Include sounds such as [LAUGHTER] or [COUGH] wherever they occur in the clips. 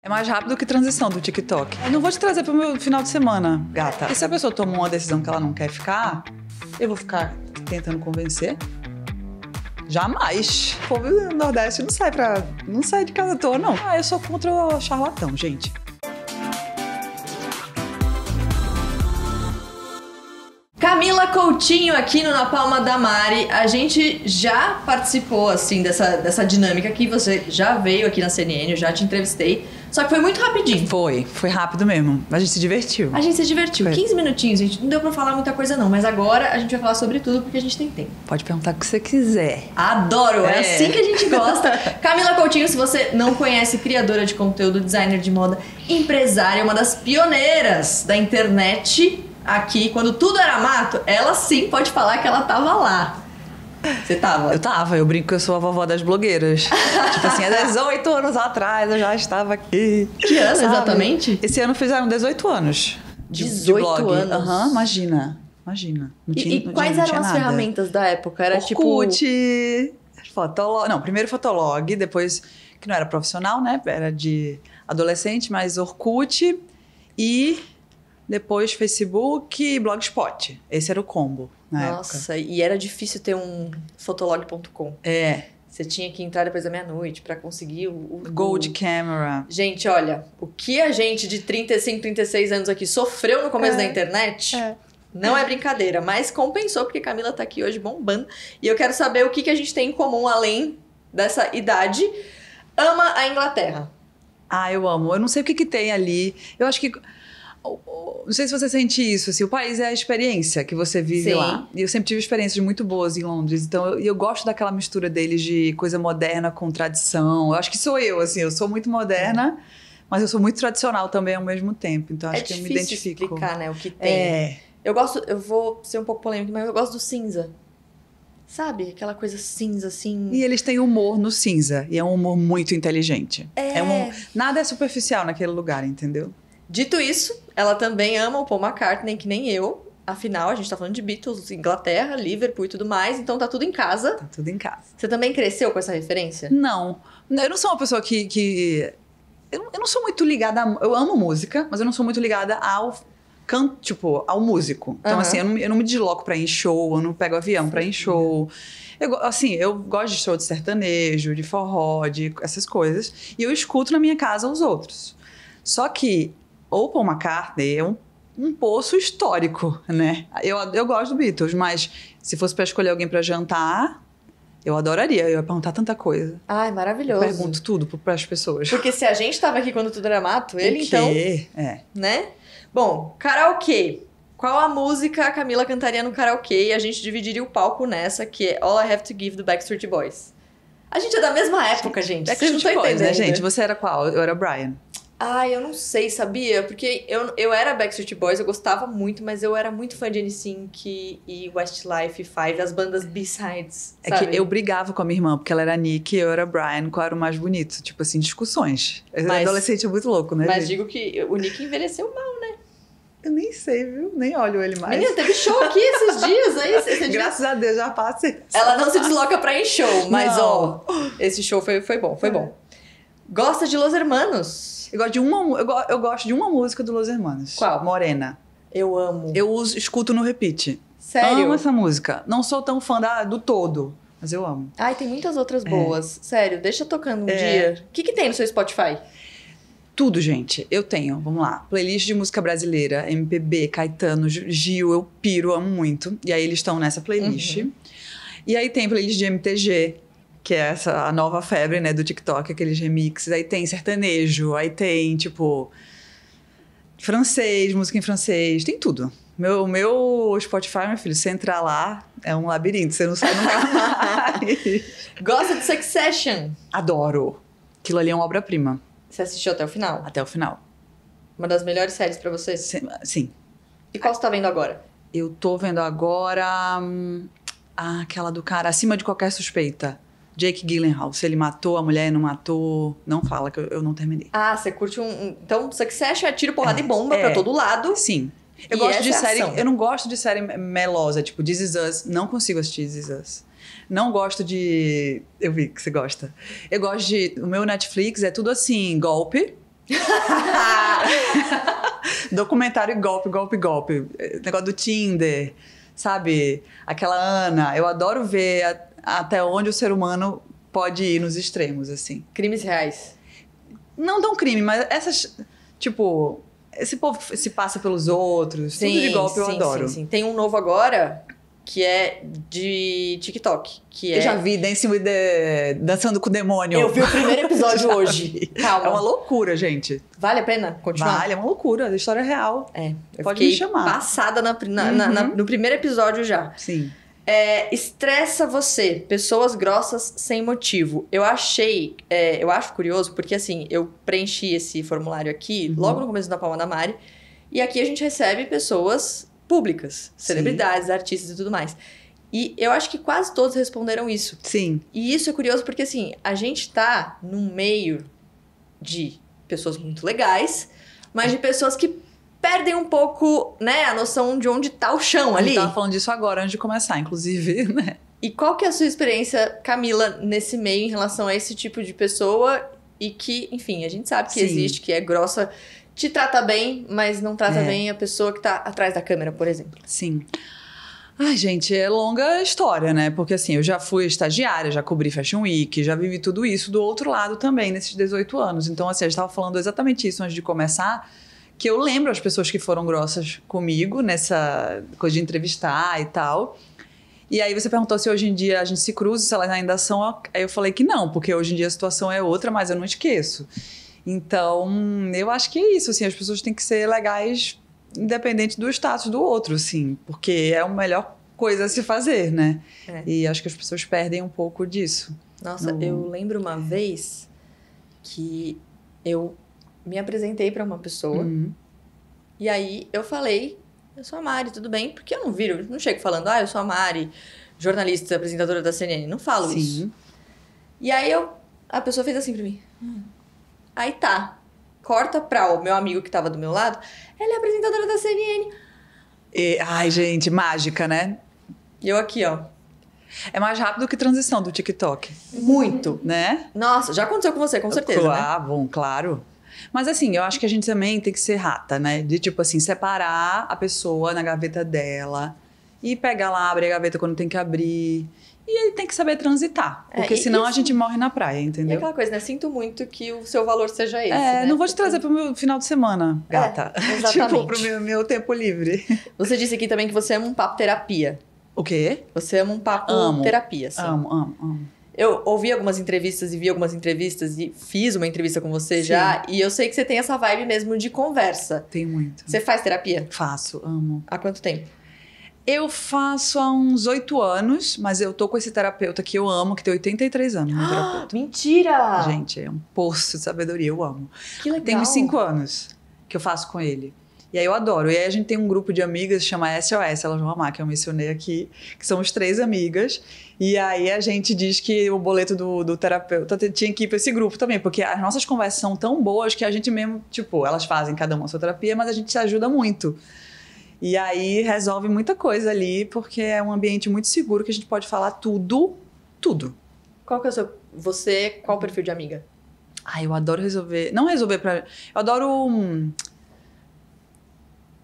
É mais rápido que transição do TikTok. Eu não vou te trazer pro meu final de semana, gata. E se a pessoa tomou uma decisão que ela não quer ficar, eu vou ficar tentando convencer? Jamais. O povo do Nordeste não sai pra. não sai de casa à toa, não. Ah, eu sou contra o charlatão, gente. Camila Coutinho aqui no Na Palma da Mari. A gente já participou assim dessa, dessa dinâmica aqui. Você já veio aqui na CNN, eu já te entrevistei. Só que foi muito rapidinho. Foi, foi rápido mesmo. A gente se divertiu. A gente se divertiu. Foi. 15 minutinhos, a gente não deu pra falar muita coisa, não. Mas agora a gente vai falar sobre tudo porque a gente tem tempo. Pode perguntar o que você quiser. Adoro! É, é assim que a gente gosta. [LAUGHS] Camila Coutinho, se você não conhece, criadora de conteúdo, designer de moda, empresária, uma das pioneiras da internet aqui, quando tudo era mato, ela sim pode falar que ela tava lá. Você tava? Eu tava, eu brinco que eu sou a vovó das blogueiras. [LAUGHS] tipo assim, há 18 anos atrás eu já estava aqui. Que ano sabe? exatamente? Esse ano fizeram 18 anos. De, 18 de anos? Aham, uhum, imagina. Imagina. Tinha, e, e quais tinha, eram as nada. ferramentas da época? Era tipo Orkut, tipo. Fotolog. Não, primeiro Fotolog, depois. Que não era profissional, né? Era de adolescente, mas Orkut e depois Facebook e Blogspot. Esse era o combo. Nossa, época. e era difícil ter um fotolog.com. É. Você tinha que entrar depois da meia-noite para conseguir o, o Gold o... Camera. Gente, olha, o que a gente de 35, 36 anos aqui sofreu no começo é. da internet. É. Não é. é brincadeira, mas compensou porque Camila tá aqui hoje bombando. E eu quero saber o que, que a gente tem em comum além dessa idade. Ama a Inglaterra. Ah, eu amo. Eu não sei o que, que tem ali. Eu acho que não sei se você sente isso, assim, o país é a experiência que você vive Sim. lá. E eu sempre tive experiências muito boas em Londres, então eu, eu gosto daquela mistura deles de coisa moderna com tradição. Eu acho que sou eu, assim, eu sou muito moderna, é. mas eu sou muito tradicional também ao mesmo tempo, então acho é que eu me identifico. É explicar, né, o que é. tem. É. Eu gosto, eu vou ser um pouco polêmica, mas eu gosto do cinza. Sabe? Aquela coisa cinza, assim. E eles têm humor no cinza. E é um humor muito inteligente. É. é um, nada é superficial naquele lugar, entendeu? Dito isso, ela também ama o Paul McCartney, que nem eu. Afinal, a gente tá falando de Beatles, Inglaterra, Liverpool e tudo mais, então tá tudo em casa. Tá tudo em casa. Você também cresceu com essa referência? Não. Eu não sou uma pessoa que. que... Eu, eu não sou muito ligada. A... Eu amo música, mas eu não sou muito ligada ao canto, tipo, ao músico. Então, uhum. assim, eu não, eu não, me desloco pra ir em show, eu não pego avião pra ir em show. Eu, assim, eu gosto de show de sertanejo, de forró, de essas coisas. E eu escuto na minha casa os outros. Só que ou Paul McCartney é um, um poço histórico, né? Eu, eu gosto do Beatles, mas se fosse para escolher alguém para jantar, eu adoraria, eu ia perguntar tanta coisa. Ai, maravilhoso. Eu pergunto tudo para as pessoas. Porque se a gente estava aqui quando tudo era mato, ele então. É. Né? Bom, karaokê. Qual a música a Camila cantaria no karaokê e a gente dividiria o palco nessa, que é All I Have to Give do Backstreet Boys? A gente é da mesma época, gente. É que Vocês não estão né, entendendo. Né, gente? Você era qual? Eu era Brian. Ah, eu não sei, sabia? Porque eu, eu era Backstreet Boys, eu gostava muito, mas eu era muito fã de NSYNC e Westlife, Five, as bandas B-sides. É que eu brigava com a minha irmã, porque ela era Nick e eu era Brian, qual era o mais bonito? Tipo assim, discussões. Mas, adolescente é muito louco, né? Mas gente? digo que o Nick envelheceu mal, né? Eu nem sei, viu? Nem olho ele mais. Menina, teve show aqui esses [LAUGHS] dias, aí. É é Graças dia... a Deus, já passa. Ela não se desloca pra ir em show, mas não. ó, esse show foi, foi bom, foi é. bom. Gosta de Los Hermanos? Eu gosto de uma, eu, go, eu gosto de uma música do Los Hermanos. Qual? Morena. Eu amo. Eu uso, escuto no repeat. Sério? Amo essa música. Não sou tão fã da, do todo, mas eu amo. Ai, tem muitas outras é. boas. É. Sério, deixa tocando um é. dia. O que, que tem no seu Spotify? Tudo, gente. Eu tenho, vamos lá. Playlist de música brasileira, MPB, Caetano, Gil, eu piro, amo muito. E aí eles estão nessa playlist. Uhum. E aí tem playlist de MTG, que é essa a nova febre, né, do TikTok, aqueles remixes. Aí tem sertanejo, aí tem, tipo, francês, música em francês, tem tudo. Meu, meu Spotify, meu filho, você entrar lá, é um labirinto, você não sai nunca [LAUGHS] mais. Gosta de Succession? Adoro. Aquilo ali é uma obra-prima. Você assistiu até o final? Até o final. Uma das melhores séries para vocês? Sim, sim. E qual você tá vendo agora? Eu tô vendo agora hum, ah, aquela do cara acima de qualquer suspeita. Jake Gyllenhaal, se ele matou a mulher, não matou, não fala que eu, eu não terminei. Ah, você curte um... Então, Succession é tiro, porrada é, e bomba é, pra todo lado. Sim. Eu e gosto de é série... Ação. Eu não gosto de série melosa, tipo This Is Us. Não consigo assistir This Is Us. Não gosto de... Eu vi que você gosta. Eu gosto de... O meu Netflix é tudo assim, golpe. [LAUGHS] Documentário golpe, golpe, golpe. Negócio do Tinder, sabe? Aquela Ana. Eu adoro ver... A até onde o ser humano pode ir nos extremos, assim. Crimes reais. Não tão crime, mas essas. Tipo, esse povo se passa pelos outros, sim, tudo de golpe sim, eu adoro. Sim, sim. Tem um novo agora que é de TikTok, que eu é... Eu já vi Dancing with the... Dançando com o Demônio. Eu vi o primeiro episódio [LAUGHS] hoje. Calma. É uma loucura, gente. Vale a pena continuar? Vale, é uma loucura, é a história é real. É. Eu Pode me chamar. passada na, na, uhum. na, no primeiro episódio já. Sim. É, estressa você, pessoas grossas sem motivo. Eu achei, é, eu acho curioso, porque assim, eu preenchi esse formulário aqui uhum. logo no começo da Palma da Mari, e aqui a gente recebe pessoas públicas, celebridades, Sim. artistas e tudo mais. E eu acho que quase todos responderam isso. Sim. E isso é curioso porque, assim, a gente tá num meio de pessoas muito legais, mas uhum. de pessoas que perdem um pouco, né, a noção de onde tá o chão ali. Eu tava falando disso agora, antes de começar, inclusive, [LAUGHS] né? E qual que é a sua experiência, Camila, nesse meio em relação a esse tipo de pessoa e que, enfim, a gente sabe que Sim. existe, que é grossa, te trata bem, mas não trata é. bem a pessoa que tá atrás da câmera, por exemplo. Sim. Ai, gente, é longa história, né? Porque assim, eu já fui estagiária, já cobri Fashion Week, já vivi tudo isso do outro lado também nesses 18 anos. Então, assim, gente estava falando exatamente isso antes de começar que eu lembro as pessoas que foram grossas comigo nessa coisa de entrevistar e tal. E aí você perguntou se hoje em dia a gente se cruza, se elas ainda são. Aí eu falei que não, porque hoje em dia a situação é outra, mas eu não esqueço. Então, eu acho que é isso, assim, as pessoas têm que ser legais independente do status do outro, assim, porque é a melhor coisa a se fazer, né? É. E acho que as pessoas perdem um pouco disso. Nossa, no... eu lembro uma é. vez que eu me apresentei para uma pessoa. Uhum. E aí eu falei, eu sou a Mari, tudo bem? Porque eu não viro, não chego falando, ah, eu sou a Mari, jornalista, apresentadora da CNN. Não falo Sim. isso. E aí eu, a pessoa fez assim pra mim. Hum. Aí tá. Corta pra o meu amigo que tava do meu lado. Ela é apresentadora da CNN. E, ai, gente, mágica, né? E eu aqui, ó. É mais rápido que transição do TikTok. Muito. Né? Nossa, já aconteceu com você, com certeza. Claro, né? bom, claro. Mas assim, eu acho que a gente também tem que ser rata, né? De tipo assim, separar a pessoa na gaveta dela e pegar lá, abrir a gaveta quando tem que abrir. E ele tem que saber transitar, é, porque é, senão isso... a gente morre na praia, entendeu? É aquela coisa, né? Sinto muito que o seu valor seja esse. É, né? não vou te trazer pro meu final de semana, é, gata. É, [LAUGHS] exatamente. tipo, pro meu, meu tempo livre. Você disse aqui também que você ama um papo terapia. O quê? Você ama um papo amo, terapia, sim. Amo, amo, amo. Eu ouvi algumas entrevistas e vi algumas entrevistas e fiz uma entrevista com você Sim. já. E eu sei que você tem essa vibe mesmo de conversa. Tem muito. Você faz terapia? Faço, amo. Há quanto tempo? Eu faço há uns oito anos, mas eu tô com esse terapeuta que eu amo, que tem 83 anos. Um ah, [GASPS] mentira! Gente, é um poço de sabedoria, eu amo. Que legal. Tem uns cinco anos que eu faço com ele. E aí eu adoro. E aí a gente tem um grupo de amigas que chama SOS, elas vão amar, que eu mencionei aqui, que são os três amigas. E aí a gente diz que o boleto do, do terapeuta tinha que ir para esse grupo também, porque as nossas conversas são tão boas que a gente mesmo, tipo, elas fazem cada uma a sua terapia, mas a gente se ajuda muito. E aí resolve muita coisa ali, porque é um ambiente muito seguro que a gente pode falar tudo, tudo. Qual que é o seu. Você, qual o perfil de amiga? Ai, ah, eu adoro resolver. Não resolver pra. Eu adoro. Hum,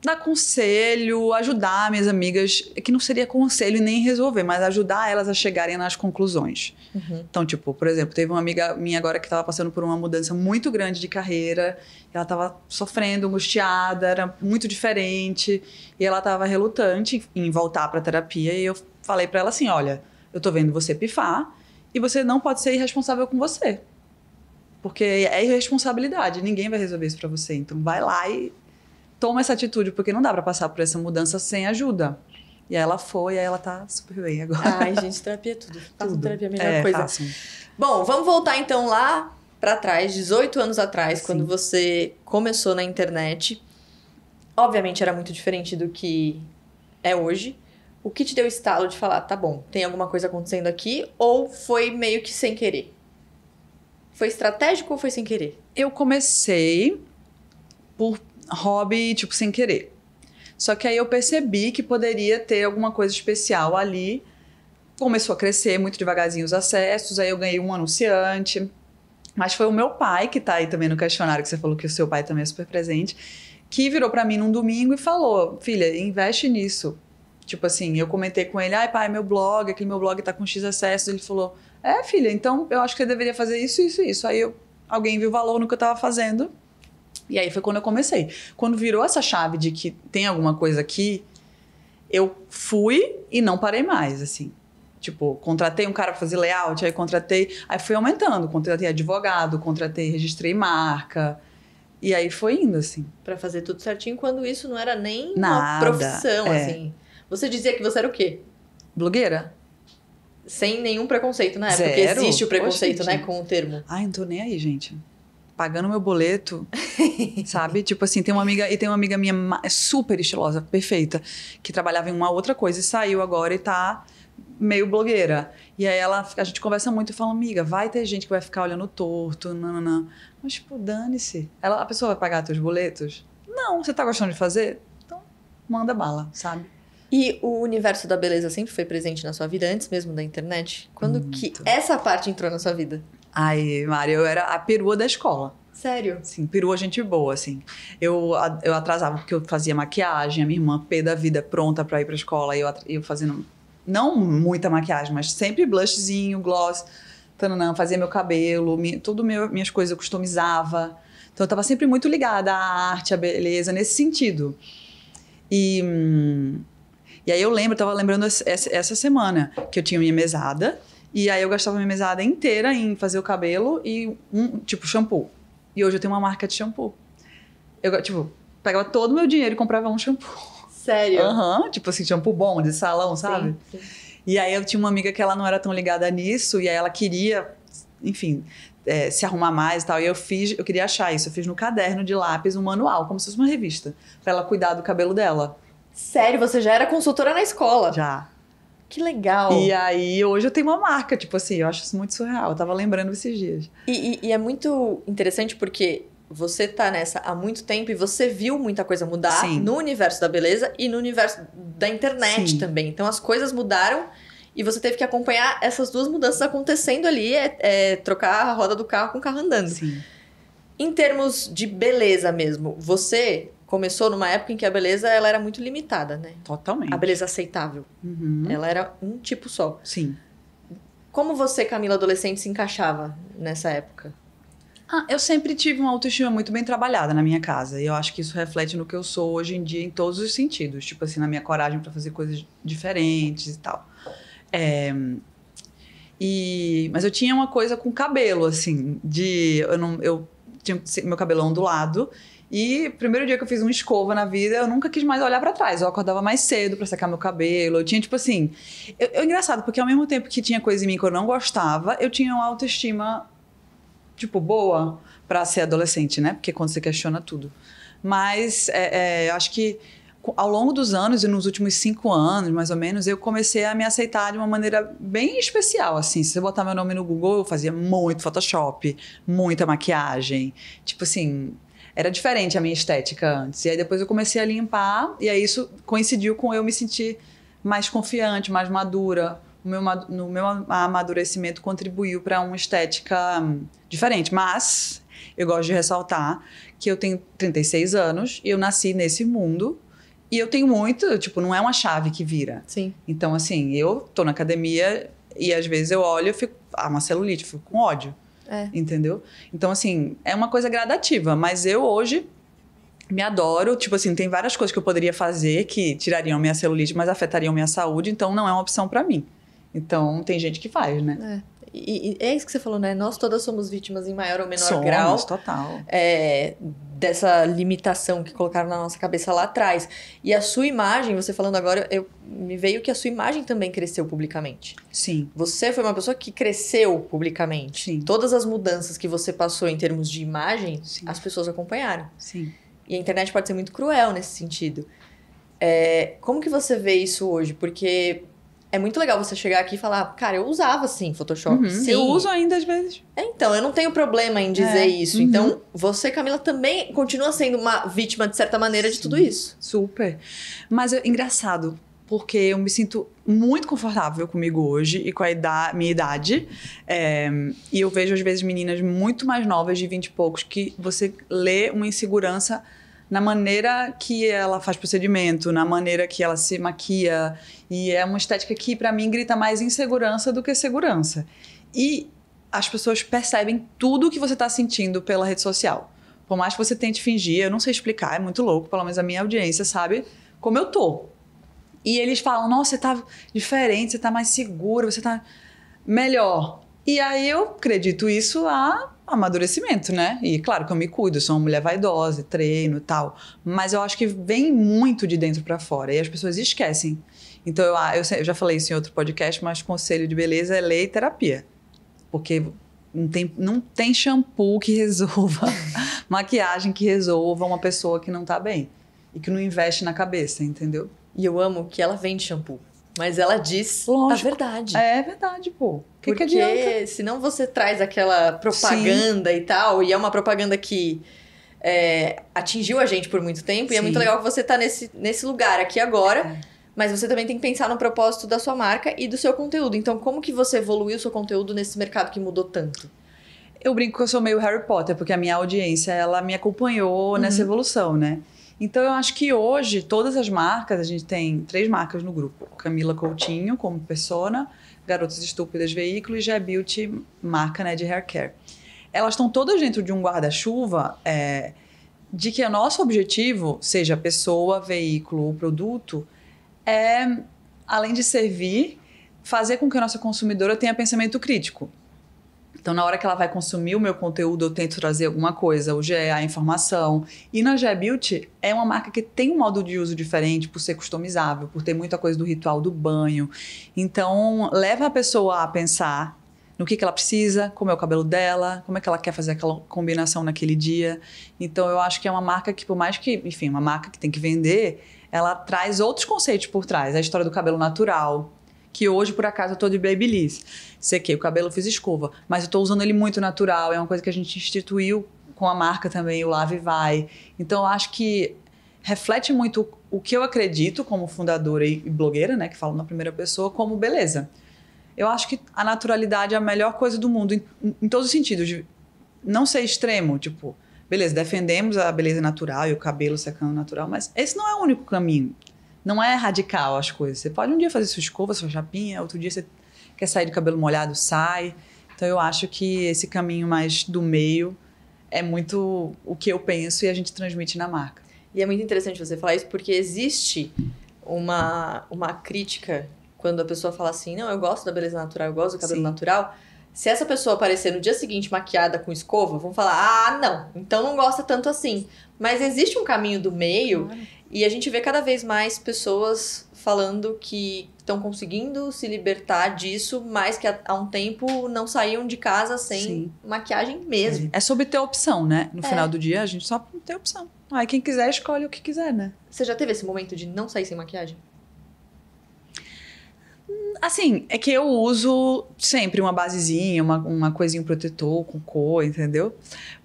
dar conselho, ajudar minhas amigas, que não seria conselho nem resolver, mas ajudar elas a chegarem nas conclusões. Uhum. Então, tipo, por exemplo, teve uma amiga minha agora que estava passando por uma mudança muito grande de carreira, ela estava sofrendo, angustiada, era muito diferente, e ela estava relutante em voltar para a terapia, e eu falei para ela assim: "Olha, eu tô vendo você pifar, e você não pode ser irresponsável com você. Porque é irresponsabilidade, ninguém vai resolver isso para você. Então vai lá e toma essa atitude, porque não dá para passar por essa mudança sem ajuda. E ela foi, aí ela tá super bem agora. Ai, gente, terapia é tudo. tudo. terapia é a melhor é, coisa. Façam. Bom, vamos voltar então lá para trás, 18 anos atrás, quando você começou na internet. Obviamente era muito diferente do que é hoje. O que te deu estalo de falar, tá bom, tem alguma coisa acontecendo aqui? Ou foi meio que sem querer? Foi estratégico ou foi sem querer? Eu comecei por hobby, tipo, sem querer. Só que aí eu percebi que poderia ter alguma coisa especial ali. Começou a crescer muito devagarzinho os acessos, aí eu ganhei um anunciante. Mas foi o meu pai, que tá aí também no questionário, que você falou que o seu pai também é super presente, que virou para mim num domingo e falou: Filha, investe nisso. Tipo assim, eu comentei com ele: Ai, pai, é meu blog, aquele meu blog tá com X acessos. Ele falou: É, filha, então eu acho que você deveria fazer isso, isso, isso. Aí eu, alguém viu o valor no que eu tava fazendo e aí foi quando eu comecei. Quando virou essa chave de que tem alguma coisa aqui, eu fui e não parei mais, assim. Tipo, contratei um cara para fazer layout, aí contratei, aí fui aumentando, contratei advogado, contratei, registrei marca. E aí foi indo assim, para fazer tudo certinho quando isso não era nem Nada, uma profissão, é. assim. Você dizia que você era o quê? Blogueira? Sem nenhum preconceito, né? Porque existe o preconceito, né, com o termo. Ai, não tô nem aí, gente pagando meu boleto, [LAUGHS] sabe? Tipo assim, tem uma amiga, e tem uma amiga minha é super estilosa, perfeita, que trabalhava em uma outra coisa e saiu agora e tá meio blogueira. E aí ela, a gente conversa muito e fala, amiga, vai ter gente que vai ficar olhando torto, nananã. Mas tipo, dane-se. Ela, a pessoa vai pagar teus boletos? Não, você tá gostando de fazer? Então, manda bala, sabe? E o universo da beleza sempre foi presente na sua vida, antes mesmo da internet? Quando muito. que essa parte entrou na sua vida? Ai, Mari, eu era a perua da escola. Sério? Sim, perua gente boa, assim. Eu, eu atrasava porque eu fazia maquiagem, a minha irmã pé da vida pronta para ir pra escola, e eu, eu fazendo, não muita maquiagem, mas sempre blushzinho, gloss, tananã, fazia meu cabelo, minha, tudo meu, minhas coisas eu customizava. Então eu estava sempre muito ligada à arte, à beleza, nesse sentido. E... Hum, e aí eu lembro, eu tava lembrando essa semana que eu tinha minha mesada, e aí eu gastava minha mesada inteira em fazer o cabelo e um tipo shampoo. E hoje eu tenho uma marca de shampoo. Eu, tipo, pegava todo o meu dinheiro e comprava um shampoo. Sério? Aham, uhum, tipo assim, shampoo bom de salão, sabe? Sim, sim. E aí eu tinha uma amiga que ela não era tão ligada nisso e aí ela queria, enfim, é, se arrumar mais e tal. E eu fiz, eu queria achar isso. Eu fiz no caderno de lápis um manual, como se fosse uma revista, para ela cuidar do cabelo dela. Sério, você já era consultora na escola? Já. Que legal. E aí, hoje eu tenho uma marca, tipo assim, eu acho isso muito surreal. Eu tava lembrando esses dias. E, e, e é muito interessante porque você tá nessa há muito tempo e você viu muita coisa mudar Sim. no universo da beleza e no universo da internet Sim. também. Então as coisas mudaram e você teve que acompanhar essas duas mudanças acontecendo ali, é, é trocar a roda do carro com o carro andando. Sim. Em termos de beleza mesmo, você começou numa época em que a beleza ela era muito limitada, né? Totalmente. A beleza aceitável. Uhum. Ela era um tipo só. Sim. Como você, Camila, adolescente, se encaixava nessa época? Ah, eu sempre tive uma autoestima muito bem trabalhada na minha casa. E eu acho que isso reflete no que eu sou hoje em dia em todos os sentidos. Tipo assim, na minha coragem para fazer coisas diferentes e tal. É, e, mas eu tinha uma coisa com cabelo, assim, de. Eu não, eu tinha, meu cabelo ondulado. lado e primeiro dia que eu fiz uma escova na vida, eu nunca quis mais olhar para trás. Eu acordava mais cedo para secar meu cabelo. Eu tinha, tipo assim. Eu, engraçado, porque ao mesmo tempo que tinha coisa em mim que eu não gostava, eu tinha uma autoestima, tipo, boa para ser adolescente, né? Porque é quando você questiona tudo. Mas é, é, acho que ao longo dos anos e nos últimos cinco anos, mais ou menos, eu comecei a me aceitar de uma maneira bem especial, assim. Se você botar meu nome no Google, eu fazia muito Photoshop, muita maquiagem. Tipo assim, era diferente a minha estética antes. E aí depois eu comecei a limpar, e aí isso coincidiu com eu me sentir mais confiante, mais madura. O meu, no meu amadurecimento contribuiu para uma estética hum, diferente. Mas eu gosto de ressaltar que eu tenho 36 anos e eu nasci nesse mundo e eu tenho muito, tipo, não é uma chave que vira. Sim. Então, assim, eu tô na academia e às vezes eu olho e fico, ah, uma celulite, fico com ódio. É. Entendeu? Então, assim, é uma coisa gradativa, mas eu hoje me adoro. Tipo assim, tem várias coisas que eu poderia fazer que tirariam minha celulite, mas afetariam minha saúde, então não é uma opção para mim. Então, tem gente que faz, né? É. E, e, é isso que você falou, né? Nós todas somos vítimas em maior ou menor somos, grau. total. É, dessa limitação que colocaram na nossa cabeça lá atrás. E a sua imagem, você falando agora, eu, me veio que a sua imagem também cresceu publicamente. Sim. Você foi uma pessoa que cresceu publicamente. Sim. Todas as mudanças que você passou em termos de imagem, Sim. as pessoas acompanharam. Sim. E a internet pode ser muito cruel nesse sentido. É, como que você vê isso hoje? Porque é muito legal você chegar aqui e falar, cara, eu usava sim Photoshop. Uhum. Sim. Eu uso ainda às vezes. É, então, eu não tenho problema em dizer é. isso. Uhum. Então, você, Camila, também continua sendo uma vítima, de certa maneira, sim. de tudo isso. Super. Mas é engraçado, porque eu me sinto muito confortável comigo hoje e com a idade, minha idade. É, e eu vejo, às vezes, meninas muito mais novas, de 20 e poucos, que você lê uma insegurança na maneira que ela faz procedimento, na maneira que ela se maquia. E é uma estética que, para mim, grita mais insegurança do que segurança. E as pessoas percebem tudo o que você está sentindo pela rede social. Por mais que você tente fingir, eu não sei explicar, é muito louco, pelo menos a minha audiência sabe como eu tô. E eles falam: nossa, você tá diferente, você tá mais segura, você tá melhor. E aí eu acredito isso há amadurecimento, né? E claro que eu me cuido, sou uma mulher vaidosa, treino e tal, mas eu acho que vem muito de dentro para fora e as pessoas esquecem. Então eu, ah, eu, já falei isso em outro podcast, mas conselho de beleza é ler e terapia. Porque não tem, não tem shampoo que resolva, [LAUGHS] maquiagem que resolva uma pessoa que não tá bem e que não investe na cabeça, entendeu? E eu amo que ela vende shampoo. Mas ela diz Lógico. a verdade. É verdade, pô. Que Porque que adianta? senão você traz aquela propaganda Sim. e tal, e é uma propaganda que é, atingiu a gente por muito tempo, Sim. e é muito legal que você tá nesse, nesse lugar aqui agora. É. Mas você também tem que pensar no propósito da sua marca e do seu conteúdo. Então, como que você evoluiu o seu conteúdo nesse mercado que mudou tanto? Eu brinco que eu sou meio Harry Potter, porque a minha audiência, ela me acompanhou uhum. nessa evolução, né? Então eu acho que hoje todas as marcas, a gente tem três marcas no grupo: Camila Coutinho como persona, Garotas Estúpidas Veículo e G Beauty, marca né, de haircare. Elas estão todas dentro de um guarda-chuva é, de que o nosso objetivo, seja pessoa, veículo ou produto, é além de servir, fazer com que a nossa consumidora tenha pensamento crítico. Então, na hora que ela vai consumir o meu conteúdo, eu tento trazer alguma coisa, o GE, a informação. E na GE Beauty é uma marca que tem um modo de uso diferente por ser customizável, por ter muita coisa do ritual do banho. Então, leva a pessoa a pensar no que, que ela precisa, como é o cabelo dela, como é que ela quer fazer aquela combinação naquele dia. Então, eu acho que é uma marca que, por mais que, enfim, uma marca que tem que vender, ela traz outros conceitos por trás. A história do cabelo natural, que hoje, por acaso, eu tô de babyliss. Sequei o cabelo, fiz escova. Mas eu tô usando ele muito natural, é uma coisa que a gente instituiu com a marca também, o Lave Vai. Então, eu acho que reflete muito o que eu acredito como fundadora e blogueira, né, que falo na primeira pessoa, como beleza. Eu acho que a naturalidade é a melhor coisa do mundo, em, em todos os sentidos. De não ser extremo, tipo, beleza, defendemos a beleza natural e o cabelo secando natural, mas esse não é o único caminho. Não é radical as coisas. Você pode um dia fazer sua escova, sua chapinha, outro dia você quer sair de cabelo molhado, sai. Então eu acho que esse caminho mais do meio é muito o que eu penso e a gente transmite na marca. E é muito interessante você falar isso porque existe uma, uma crítica quando a pessoa fala assim: não, eu gosto da beleza natural, eu gosto do cabelo Sim. natural. Se essa pessoa aparecer no dia seguinte maquiada com escova, vão falar: ah, não, então não gosta tanto assim. Mas existe um caminho do meio claro. E a gente vê cada vez mais pessoas falando que estão conseguindo se libertar disso, mas que há um tempo não saíam de casa sem Sim. maquiagem mesmo. É. sobre ter opção, né? No é. final do dia, a gente só tem opção. Aí quem quiser escolhe o que quiser, né? Você já teve esse momento de não sair sem maquiagem? Assim, é que eu uso sempre uma basezinha, uma, uma coisinha protetor com cor, entendeu?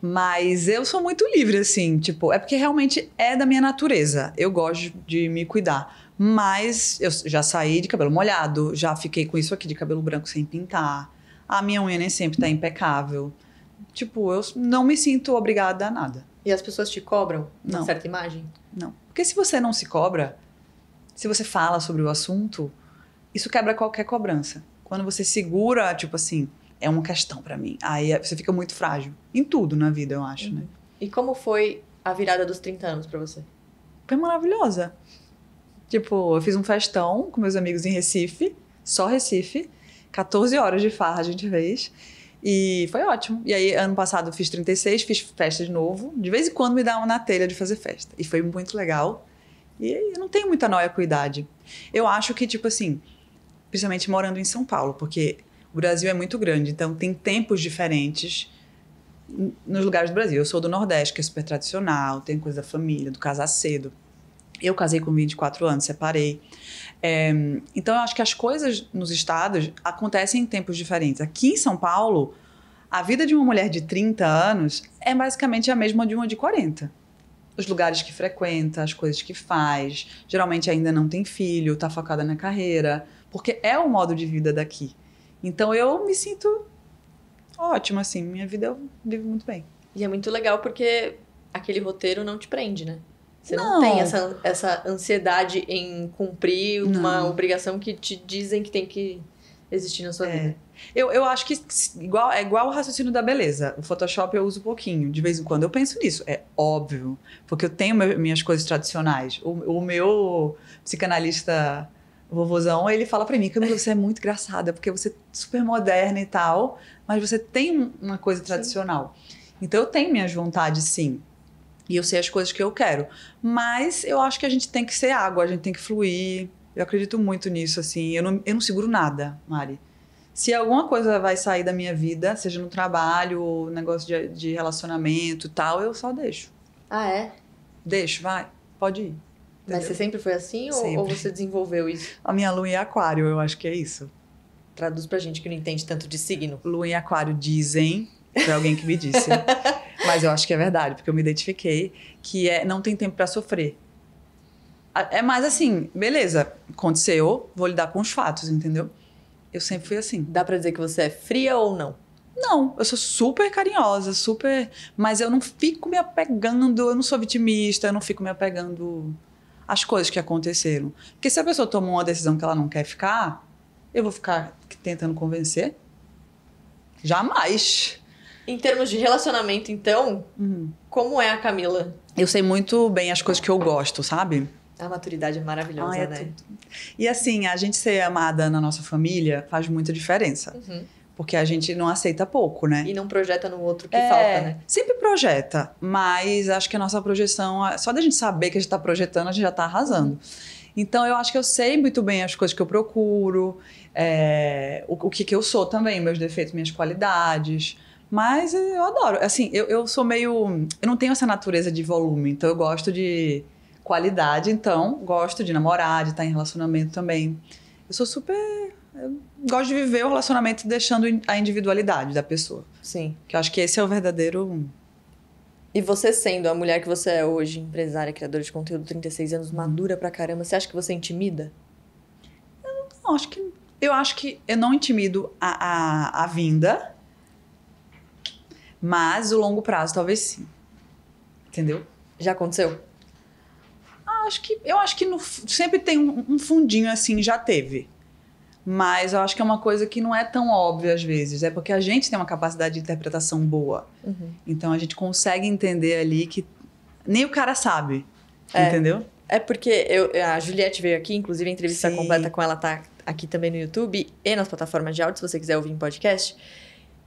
Mas eu sou muito livre, assim, tipo, é porque realmente é da minha natureza. Eu gosto de me cuidar. Mas eu já saí de cabelo molhado, já fiquei com isso aqui de cabelo branco sem pintar. A minha unha nem sempre tá impecável. Tipo, eu não me sinto obrigada a nada. E as pessoas te cobram não. uma certa imagem? Não. Porque se você não se cobra, se você fala sobre o assunto, isso quebra qualquer cobrança. Quando você segura, tipo assim, é uma questão para mim. Aí é, você fica muito frágil. Em tudo na vida, eu acho, uhum. né? E como foi a virada dos 30 anos para você? Foi maravilhosa. Tipo, eu fiz um festão com meus amigos em Recife, só Recife. 14 horas de farra a gente fez. E foi ótimo. E aí, ano passado, fiz 36, fiz festa de novo. De vez em quando me dá uma na telha de fazer festa. E foi muito legal. E eu não tenho muita noia com idade. Eu acho que, tipo assim, principalmente morando em São Paulo, porque o Brasil é muito grande, então tem tempos diferentes nos lugares do Brasil. Eu sou do Nordeste, que é super tradicional, tem coisa da família, do casar cedo. Eu casei com 24 anos, separei. É, então eu acho que as coisas nos estados acontecem em tempos diferentes. Aqui em São Paulo, a vida de uma mulher de 30 anos é basicamente a mesma de uma de 40 os lugares que frequenta, as coisas que faz. Geralmente ainda não tem filho, tá focada na carreira porque é o modo de vida daqui. Então eu me sinto ótima, assim, minha vida eu vivo muito bem. E é muito legal porque aquele roteiro não te prende, né? Você não, não tem essa, essa ansiedade em cumprir uma não. obrigação que te dizem que tem que existir na sua é. vida. Eu, eu acho que igual, é igual o raciocínio da beleza. O Photoshop eu uso um pouquinho. De vez em quando eu penso nisso. É óbvio. Porque eu tenho minhas coisas tradicionais. O, o meu psicanalista vovozão, ele fala para mim, Camila, você é muito engraçada, porque você é super moderna e tal, mas você tem uma coisa tradicional. Sim. Então eu tenho minhas vontades, sim. E eu sei as coisas que eu quero. Mas eu acho que a gente tem que ser água, a gente tem que fluir. Eu acredito muito nisso, assim. Eu não, eu não seguro nada, Mari. Se alguma coisa vai sair da minha vida, seja no trabalho, negócio de, de relacionamento e tal, eu só deixo. Ah, é? Deixo, vai. Pode ir. Entendeu? Mas você sempre foi assim sempre. Ou, você desenvolveu isso? [LAUGHS] A minha lua é aquário, eu acho que é isso. Traduz pra gente que não entende tanto de signo. Lua em aquário dizem, foi alguém que me disse. [LAUGHS] Mas eu acho que é verdade, porque eu me identifiquei que é não tem tempo para sofrer. É mais assim, beleza, aconteceu, vou lidar com os fatos, entendeu? Eu sempre fui assim. Dá para dizer que você é fria ou não? Não, eu sou super carinhosa, super, mas eu não fico me apegando, eu não sou vitimista, eu não fico me apegando as coisas que aconteceram. Porque se a pessoa tomou uma decisão que ela não quer ficar, eu vou ficar tentando convencer? Jamais. Em termos de relacionamento, então, uhum. como é a Camila? Eu sei muito bem as coisas que eu gosto, sabe? A maturidade é maravilhosa, Ai, é né? Tudo. E assim, a gente ser amada na nossa família faz muita diferença. Uhum porque a gente não aceita pouco, né? E não projeta no outro que é, falta, né? Sempre projeta, mas acho que a nossa projeção, só da gente saber que a gente está projetando, a gente já está arrasando. Uhum. Então, eu acho que eu sei muito bem as coisas que eu procuro, é, o, o, que, que eu sou também, meus defeitos, minhas qualidades. Mas eu adoro. Assim, eu, eu sou meio. Eu não tenho essa natureza de volume, então eu gosto de qualidade, então gosto de namorar, de estar tá em relacionamento também. Eu sou super eu gosto de viver o relacionamento deixando a individualidade da pessoa. Sim. Que eu acho que esse é o verdadeiro. E você sendo a mulher que você é hoje, empresária, criadora de conteúdo, 36 anos, uhum. madura pra caramba, você acha que você é intimida? Eu não, acho que. Eu acho que eu não intimido a, a, a vinda, mas o longo prazo talvez sim. Entendeu? Já aconteceu? acho que eu acho que no, sempre tem um, um fundinho assim, já teve. Mas eu acho que é uma coisa que não é tão óbvia às vezes. É porque a gente tem uma capacidade de interpretação boa. Uhum. Então a gente consegue entender ali que nem o cara sabe. É. Entendeu? É porque eu, a Juliette veio aqui, inclusive a entrevista Sim. completa com ela tá aqui também no YouTube e nas plataformas de áudio, se você quiser ouvir em podcast.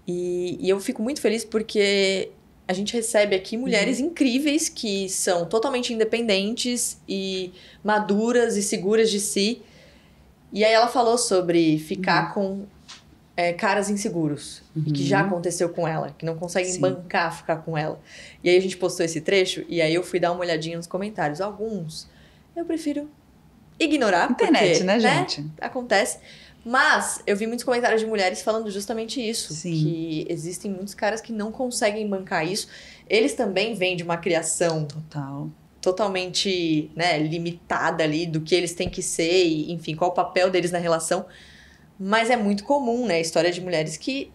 E, e eu fico muito feliz porque a gente recebe aqui mulheres uhum. incríveis que são totalmente independentes e maduras e seguras de si e aí ela falou sobre ficar uhum. com é, caras inseguros. Uhum. E que já uhum. aconteceu com ela, que não conseguem Sim. bancar ficar com ela. E aí a gente postou esse trecho e aí eu fui dar uma olhadinha nos comentários. Alguns eu prefiro ignorar. Internet, porque, né, né, gente? Né, acontece. Mas eu vi muitos comentários de mulheres falando justamente isso. Sim. Que existem muitos caras que não conseguem bancar isso. Eles também vêm de uma criação. Total totalmente né, limitada ali do que eles têm que ser e, enfim, qual o papel deles na relação. Mas é muito comum, né? A história de mulheres que,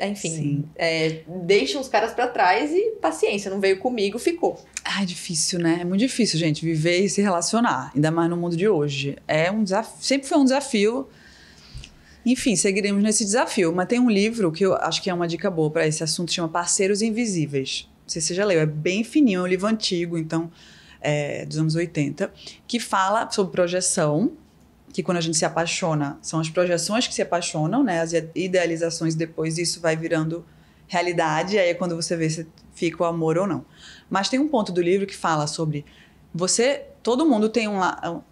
enfim, é, deixam os caras para trás e paciência, não veio comigo, ficou. Ah, é difícil, né? É muito difícil, gente, viver e se relacionar, ainda mais no mundo de hoje. É um desafio, sempre foi um desafio. Enfim, seguiremos nesse desafio. Mas tem um livro que eu acho que é uma dica boa para esse assunto, chama Parceiros Invisíveis sei se você já leu, é bem fininho, é um livro antigo, então, é, dos anos 80, que fala sobre projeção, que quando a gente se apaixona, são as projeções que se apaixonam, né? As idealizações, depois isso vai virando realidade, aí é quando você vê se fica o amor ou não. Mas tem um ponto do livro que fala sobre você. Todo mundo tem um,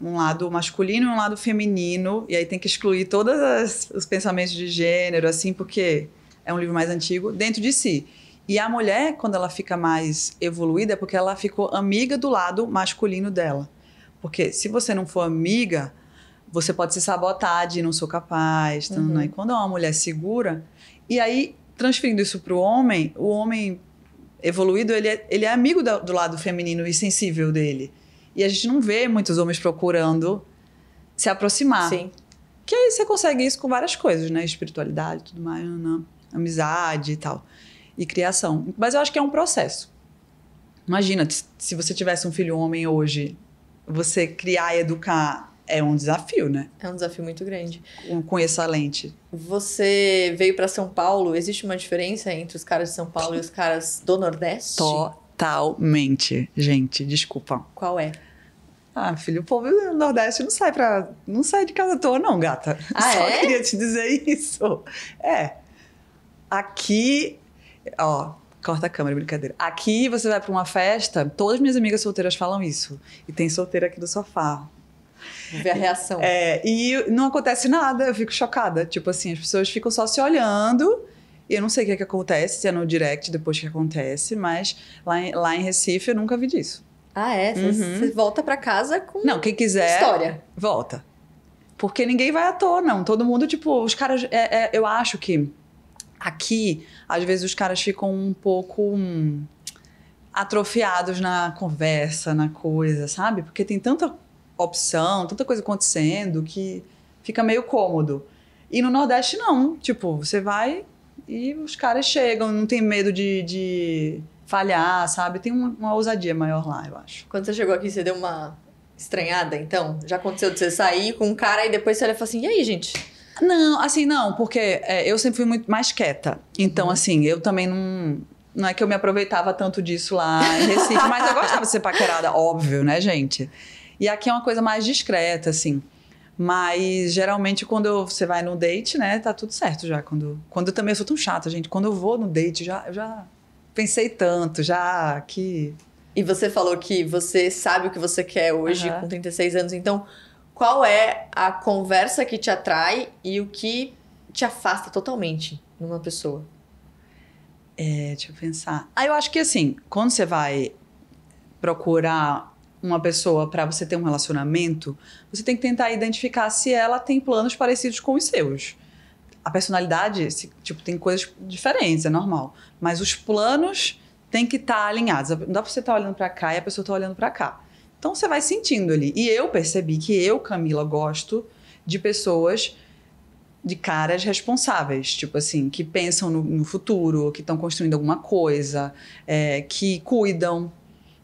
um lado masculino e um lado feminino, e aí tem que excluir todos os pensamentos de gênero, assim, porque é um livro mais antigo, dentro de si. E a mulher, quando ela fica mais evoluída, é porque ela ficou amiga do lado masculino dela. Porque se você não for amiga, você pode se sabotar de não sou capaz. Tá, uhum. Né? E quando é uma mulher segura, e aí transferindo isso para o homem, o homem evoluído, ele é, ele é amigo do, do lado feminino e sensível dele. E a gente não vê muitos homens procurando se aproximar. Sim. Que aí você consegue isso com várias coisas, né? Espiritualidade, tudo mais, não, né? não. amizade e tal e criação. Mas eu acho que é um processo. Imagina, se você tivesse um filho homem hoje, você criar e educar é um desafio, né? É um desafio muito grande. Com, com essa lente. Você veio para São Paulo, existe uma diferença entre os caras de São Paulo e os caras do Nordeste? Totalmente, gente, desculpa. Qual é? Ah, filho, o povo do Nordeste não sai para não sai de casa à toa não, gata. Ah, [LAUGHS] Só é? queria te dizer isso. É. Aqui Ó, corta a câmera, brincadeira. Aqui você vai para uma festa, todas minhas amigas solteiras falam isso. E tem solteira aqui do sofá. Ver a reação. É, e não acontece nada, eu fico chocada. Tipo assim, as pessoas ficam só se olhando. E eu não sei o que, é que acontece, se é no direct depois que acontece, mas lá em, lá em Recife eu nunca vi disso. Ah, é? Você uhum. volta para casa com. Não, quem quiser. História. Volta. Porque ninguém vai à toa, não. Todo mundo, tipo, os caras. É, é, eu acho que aqui, às vezes os caras ficam um pouco hum, atrofiados na conversa, na coisa, sabe? Porque tem tanta opção, tanta coisa acontecendo que fica meio cômodo. E no Nordeste, não. Tipo, você vai e os caras chegam, não tem medo de, de falhar, sabe? Tem uma, uma, ousadia maior lá, eu acho. Quando você chegou aqui, você deu uma estranhada, então? Já aconteceu de você sair com um cara e depois você olha e fala assim: e aí, gente? Não, assim, não, porque é, eu sempre fui muito mais quieta. Então, uhum. assim, eu também não. Não é que eu me aproveitava tanto disso lá em Recife, mas eu gostava de ser paquerada, óbvio, né, gente? E aqui é uma coisa mais discreta, assim. Mas geralmente quando você vai no date, né, tá tudo certo já. Quando, quando eu também eu sou tão chata, gente. Quando eu vou no date, já, eu já pensei tanto, já que. E você falou que você sabe o que você quer hoje uhum. com 36 anos, então qual é a conversa que te atrai e o que te afasta totalmente numa pessoa? É, deixa eu pensar. Ah, eu acho que assim, quando você vai procurar uma pessoa para você ter um relacionamento, você tem que tentar identificar se ela tem planos parecidos com os seus. A personalidade, se, tipo, tem coisas diferentes, é normal. Mas os planos têm que estar tá alinhados. Não dá pra você estar tá olhando para cá e a pessoa tá olhando para cá. Então você vai sentindo ali. E eu percebi que eu, Camila, gosto de pessoas de caras responsáveis, tipo assim, que pensam no, no futuro, que estão construindo alguma coisa, é, que cuidam.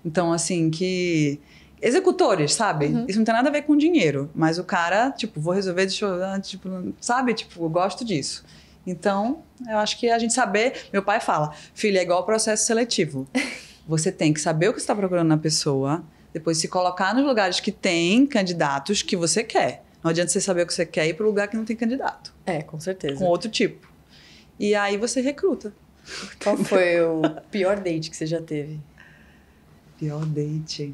Então, assim, que. Executores, sabe? Uhum. Isso não tem nada a ver com dinheiro, mas o cara, tipo, vou resolver, deixa eu. Ah, tipo, sabe? Tipo, eu gosto disso. Então, eu acho que a gente saber. Meu pai fala, filha, é igual processo seletivo. [LAUGHS] Você tem que saber o que está procurando na pessoa, depois se colocar nos lugares que tem candidatos que você quer. Não adianta você saber o que você quer e ir para o lugar que não tem candidato. É, com certeza. Com outro tipo. E aí você recruta. Qual [LAUGHS] foi o pior date que você já teve? Pior date.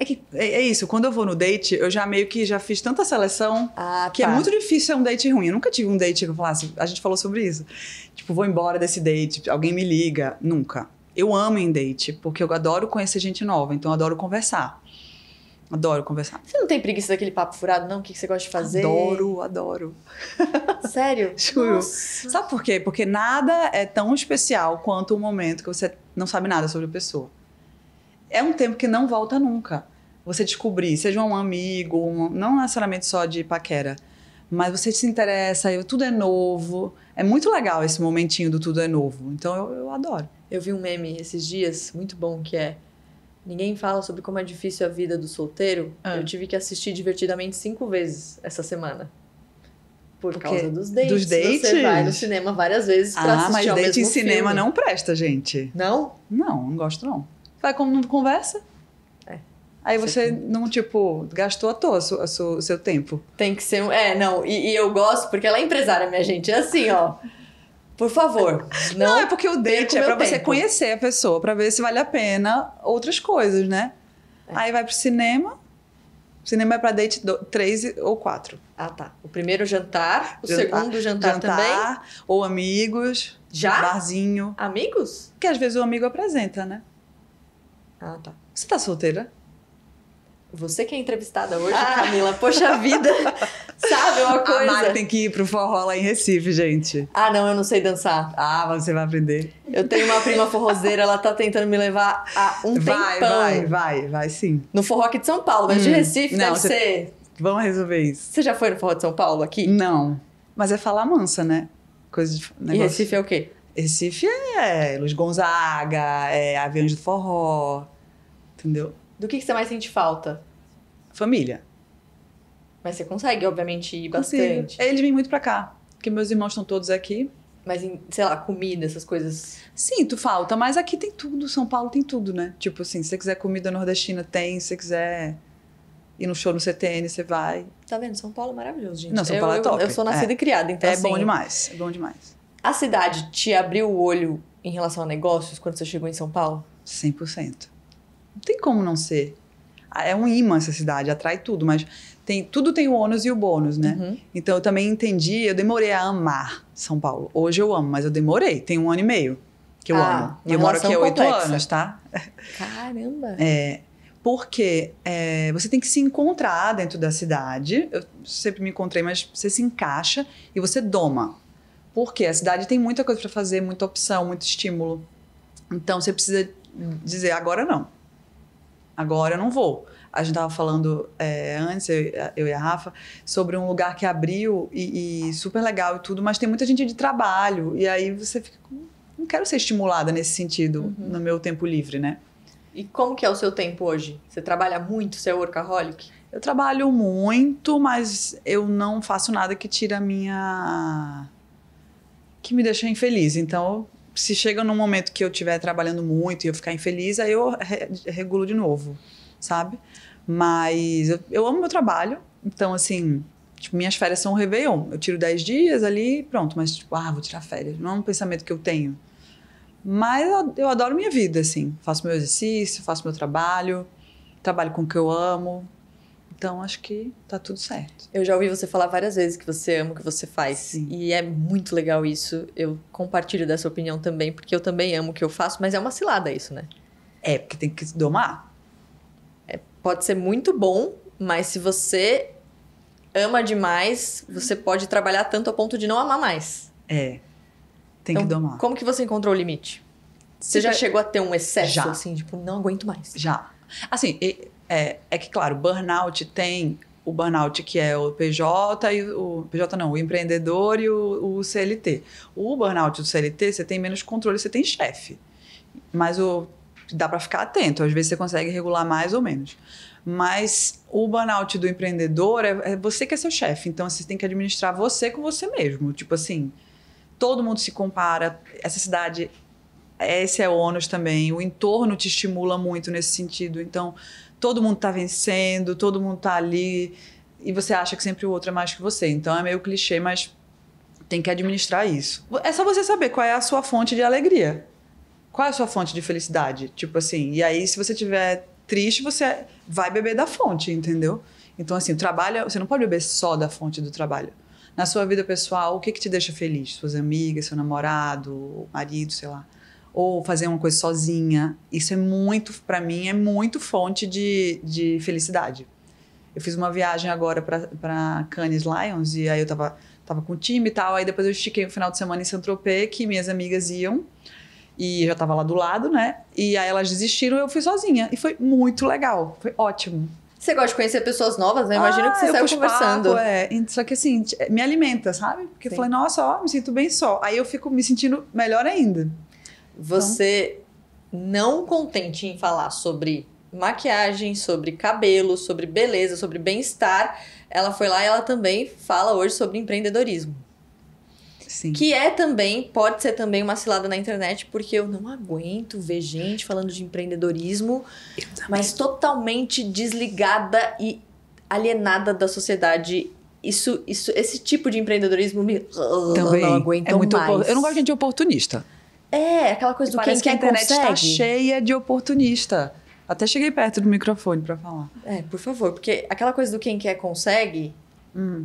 É que é, é, isso, quando eu vou no date, eu já meio que já fiz tanta seleção ah, que é tá. é muito difícil ser um date ruim. Eu nunca tive um date que eu falasse, a gente falou sobre isso. Tipo, vou embora desse date, alguém me liga. Nunca. Eu amo em date, porque eu adoro conhecer gente nova, então eu adoro conversar. Adoro conversar. Você não tem preguiça daquele papo furado, não? O que você gosta de fazer? Adoro, adoro. [LAUGHS] Sério? Juro. Nossa. Sabe por quê? Porque nada é tão especial quanto o momento que você não sabe nada sobre a pessoa. É um tempo que não volta nunca. Você descobrir, seja um amigo, um, não necessariamente só de paquera, mas você se interessa, tudo é novo. É muito legal esse momentinho do tudo é novo. Então eu, eu adoro. Eu vi um meme esses dias, muito bom, que é. Ninguém fala sobre como é difícil a vida do solteiro. Ah. Eu tive que assistir divertidamente cinco vezes essa semana. Por Porque causa dos dates. Dos dates? Você vai no cinema várias vezes ah, pra assistir mas ao date mesmo em filme. cinema não presta, gente. Não? Não, não gosto não. Vai como conversa. É. Aí você não, tipo, gastou à toa o seu, seu tempo. Tem que ser um... É, não. E, e eu gosto porque ela é empresária, minha gente. É assim, ó. Por favor. [LAUGHS] Não, não é porque o date é para você conhecer a pessoa, para ver se vale a pena outras coisas, né? É. Aí vai pro cinema. O cinema é para date 3 ou 4. Ah, tá. O primeiro jantar, o jantar, segundo jantar, jantar também. Ou amigos. Já? Barzinho. Amigos? Que às vezes o amigo apresenta, né? Ah, tá. Você tá solteira? Você que é entrevistada hoje, ah. Camila. Poxa vida. [LAUGHS] Sabe uma coisa? A Mari tem que ir pro forró lá em Recife, gente. Ah, não, eu não sei dançar. Ah, você vai aprender. Eu tenho uma prima forrozeira, ela tá tentando me levar a um vai, tempão. Vai, vai, vai, vai sim. No forró aqui de São Paulo, mas hum. de Recife não, deve ser... Vamos resolver isso. Você já foi no forró de São Paulo aqui? Não, mas é falar mansa, né? Coisa de negócio. E Recife é o quê? Recife é, é Luiz Gonzaga, é Aviões do Forró, entendeu? Do que, que você mais sente falta? Família. Mas você consegue, obviamente, ir Consigo. bastante. É, eles vêm muito pra cá, porque meus irmãos estão todos aqui. Mas, em, sei lá, comida, essas coisas. Sinto falta, mas aqui tem tudo. São Paulo tem tudo, né? Tipo assim, se você quiser comida nordestina, tem. Se você quiser ir no show no CTN, você vai. Tá vendo? São Paulo é maravilhoso, gente. Não, São Paulo é eu, é top. Eu, eu sou nascida é. e criada, então. É assim, bom demais. É bom demais. A cidade te abriu o olho em relação a negócios quando você chegou em São Paulo? 100%. Não tem como não ser. Ah, é um imã essa cidade, atrai tudo, mas tem, tudo tem o ônus e o bônus, né? Uhum. Então eu também entendi, eu demorei a amar São Paulo. Hoje eu amo, mas eu demorei, tem um ano e meio que eu ah, amo. E eu moro aqui há oito anos, tá? Caramba! É, porque é, você tem que se encontrar dentro da cidade. Eu sempre me encontrei, mas você se encaixa e você doma. Porque a cidade tem muita coisa para fazer, muita opção, muito estímulo. Então você precisa dizer agora não. Agora eu não vou a gente estava falando é, antes, eu, eu, e a Rafa, sobre um lugar que abriu e, e, super legal e tudo, mas tem muita gente de trabalho. E aí você fica. Não quero ser estimulada nesse sentido uhum. no meu tempo livre, né? E como que é o seu tempo hoje? Você trabalha muito? Você é workaholic? Eu trabalho muito, mas eu não faço nada que tira a minha. que me deixa infeliz. Então, se chega num momento que eu estiver trabalhando muito e eu ficar infeliz, aí eu re regulo de novo sabe? Mas eu, eu amo meu trabalho, então assim, tipo, minhas férias são um Réveillon. Eu tiro 10 dias ali pronto, mas tipo, ah, vou tirar férias. Não é um pensamento que eu tenho. Mas eu, eu adoro minha vida, assim. Faço meu exercício, faço meu trabalho, trabalho com o que eu amo, então acho que tá tudo certo. Eu já ouvi você falar várias vezes que você ama o que você faz. Sim. E é muito legal isso. Eu compartilho dessa opinião também, porque eu também amo o que eu faço, mas é uma cilada isso, né? É, porque tem que domar pode ser muito bom, mas se você ama demais, você pode trabalhar tanto a ponto de não amar mais. É. Tem então, que domar. Como que você encontrou o limite? Você já, chegou a ter um excesso, já. assim, tipo, não aguento mais? Já. Assim, é, é que, claro, burnout tem o burnout que é o PJ e o PJ não, o empreendedor e o, o CLT. O burnout do CLT, você tem menos controle, você tem chefe. Mas o dá para ficar atento. Às vezes você consegue regular mais ou menos. Mas o burnout do empreendedor é, é você que é seu chefe. Então você tem que administrar você com você mesmo. Tipo assim, todo mundo se compara. Essa cidade, esse é o ônus também. O entorno te estimula muito nesse sentido. Então todo mundo tá vencendo, todo mundo tá ali. E você acha que sempre o outro é mais que você. Então é meio clichê, mas tem que administrar isso. É só você saber qual é a sua fonte de alegria qual é a sua fonte de felicidade? Tipo assim, e aí se você tiver triste, você vai beber da fonte, entendeu? Então assim, trabalha, você não pode beber só da fonte do trabalho. Na sua vida pessoal, o que que te deixa feliz? Suas amigas, seu namorado, marido, sei lá. Ou fazer uma coisa sozinha. Isso é muito, para mim, é muito fonte de, de felicidade. Eu fiz uma viagem agora para Cannes Lions e aí eu tava, tava com o time e tal. Aí depois eu estiquei o um final de semana em Saint-Tropez, que minhas amigas iam. E já tava lá do lado, né? E aí elas desistiram, eu fui sozinha. E foi muito legal, foi ótimo. Você gosta de conhecer pessoas novas, né? Imagino ah, que você ah, saiu conversando. Papo, é. Só que assim, é, me alimenta, sabe? Porque Sim. eu falei, nossa, ó, me sinto bem só. Aí eu fico me sentindo melhor ainda. Você então... não contente em falar sobre maquiagem, sobre cabelo, sobre beleza, sobre bem-estar, ela foi lá e ela também fala hoje sobre empreendedorismo. Sim. Que é também, pode ser também uma cilada na internet, porque eu não aguento ver gente falando de empreendedorismo, mas totalmente desligada e alienada da sociedade isso, isso, esse tipo de empreendedorismo me Também. não aguento é muito mais. Eu não gosto de gente oportunista. É, aquela coisa do quem, que a internet está cheia de oportunista. Até cheguei perto do microfone para falar. É, por favor, porque aquela coisa do quem quer consegue. Hum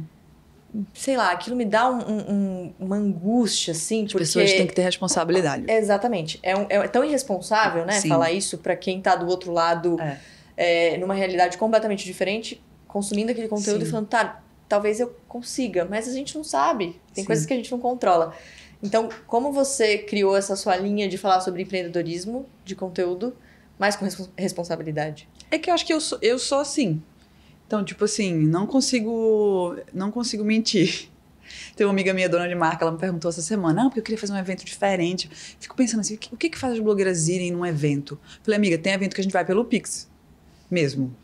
sei lá, aquilo me dá um, um, uma angústia, assim, As porque... pessoas têm que ter responsabilidade. É, exatamente. É, é, um, é tão irresponsável, né, Sim. falar isso para quem tá do outro lado, é. É, numa realidade completamente diferente, consumindo aquele conteúdo Sim. e falando, tá, talvez eu consiga, mas a gente não sabe. Tem Sim. coisas que a gente não controla. Então, como você criou essa sua linha de falar sobre empreendedorismo, de conteúdo, mas com responsabilidade? É que eu acho que eu sou, eu sou assim. Então, tipo assim, não consigo, não consigo mentir. [LAUGHS] Tem uma amiga minha, dona de marca, ela me perguntou essa semana, ah, porque eu queria fazer um evento diferente. Fico pensando assim, o que que faz as blogueiras irem num evento? Falei, amiga, tem evento que a gente vai pelo Pix mesmo.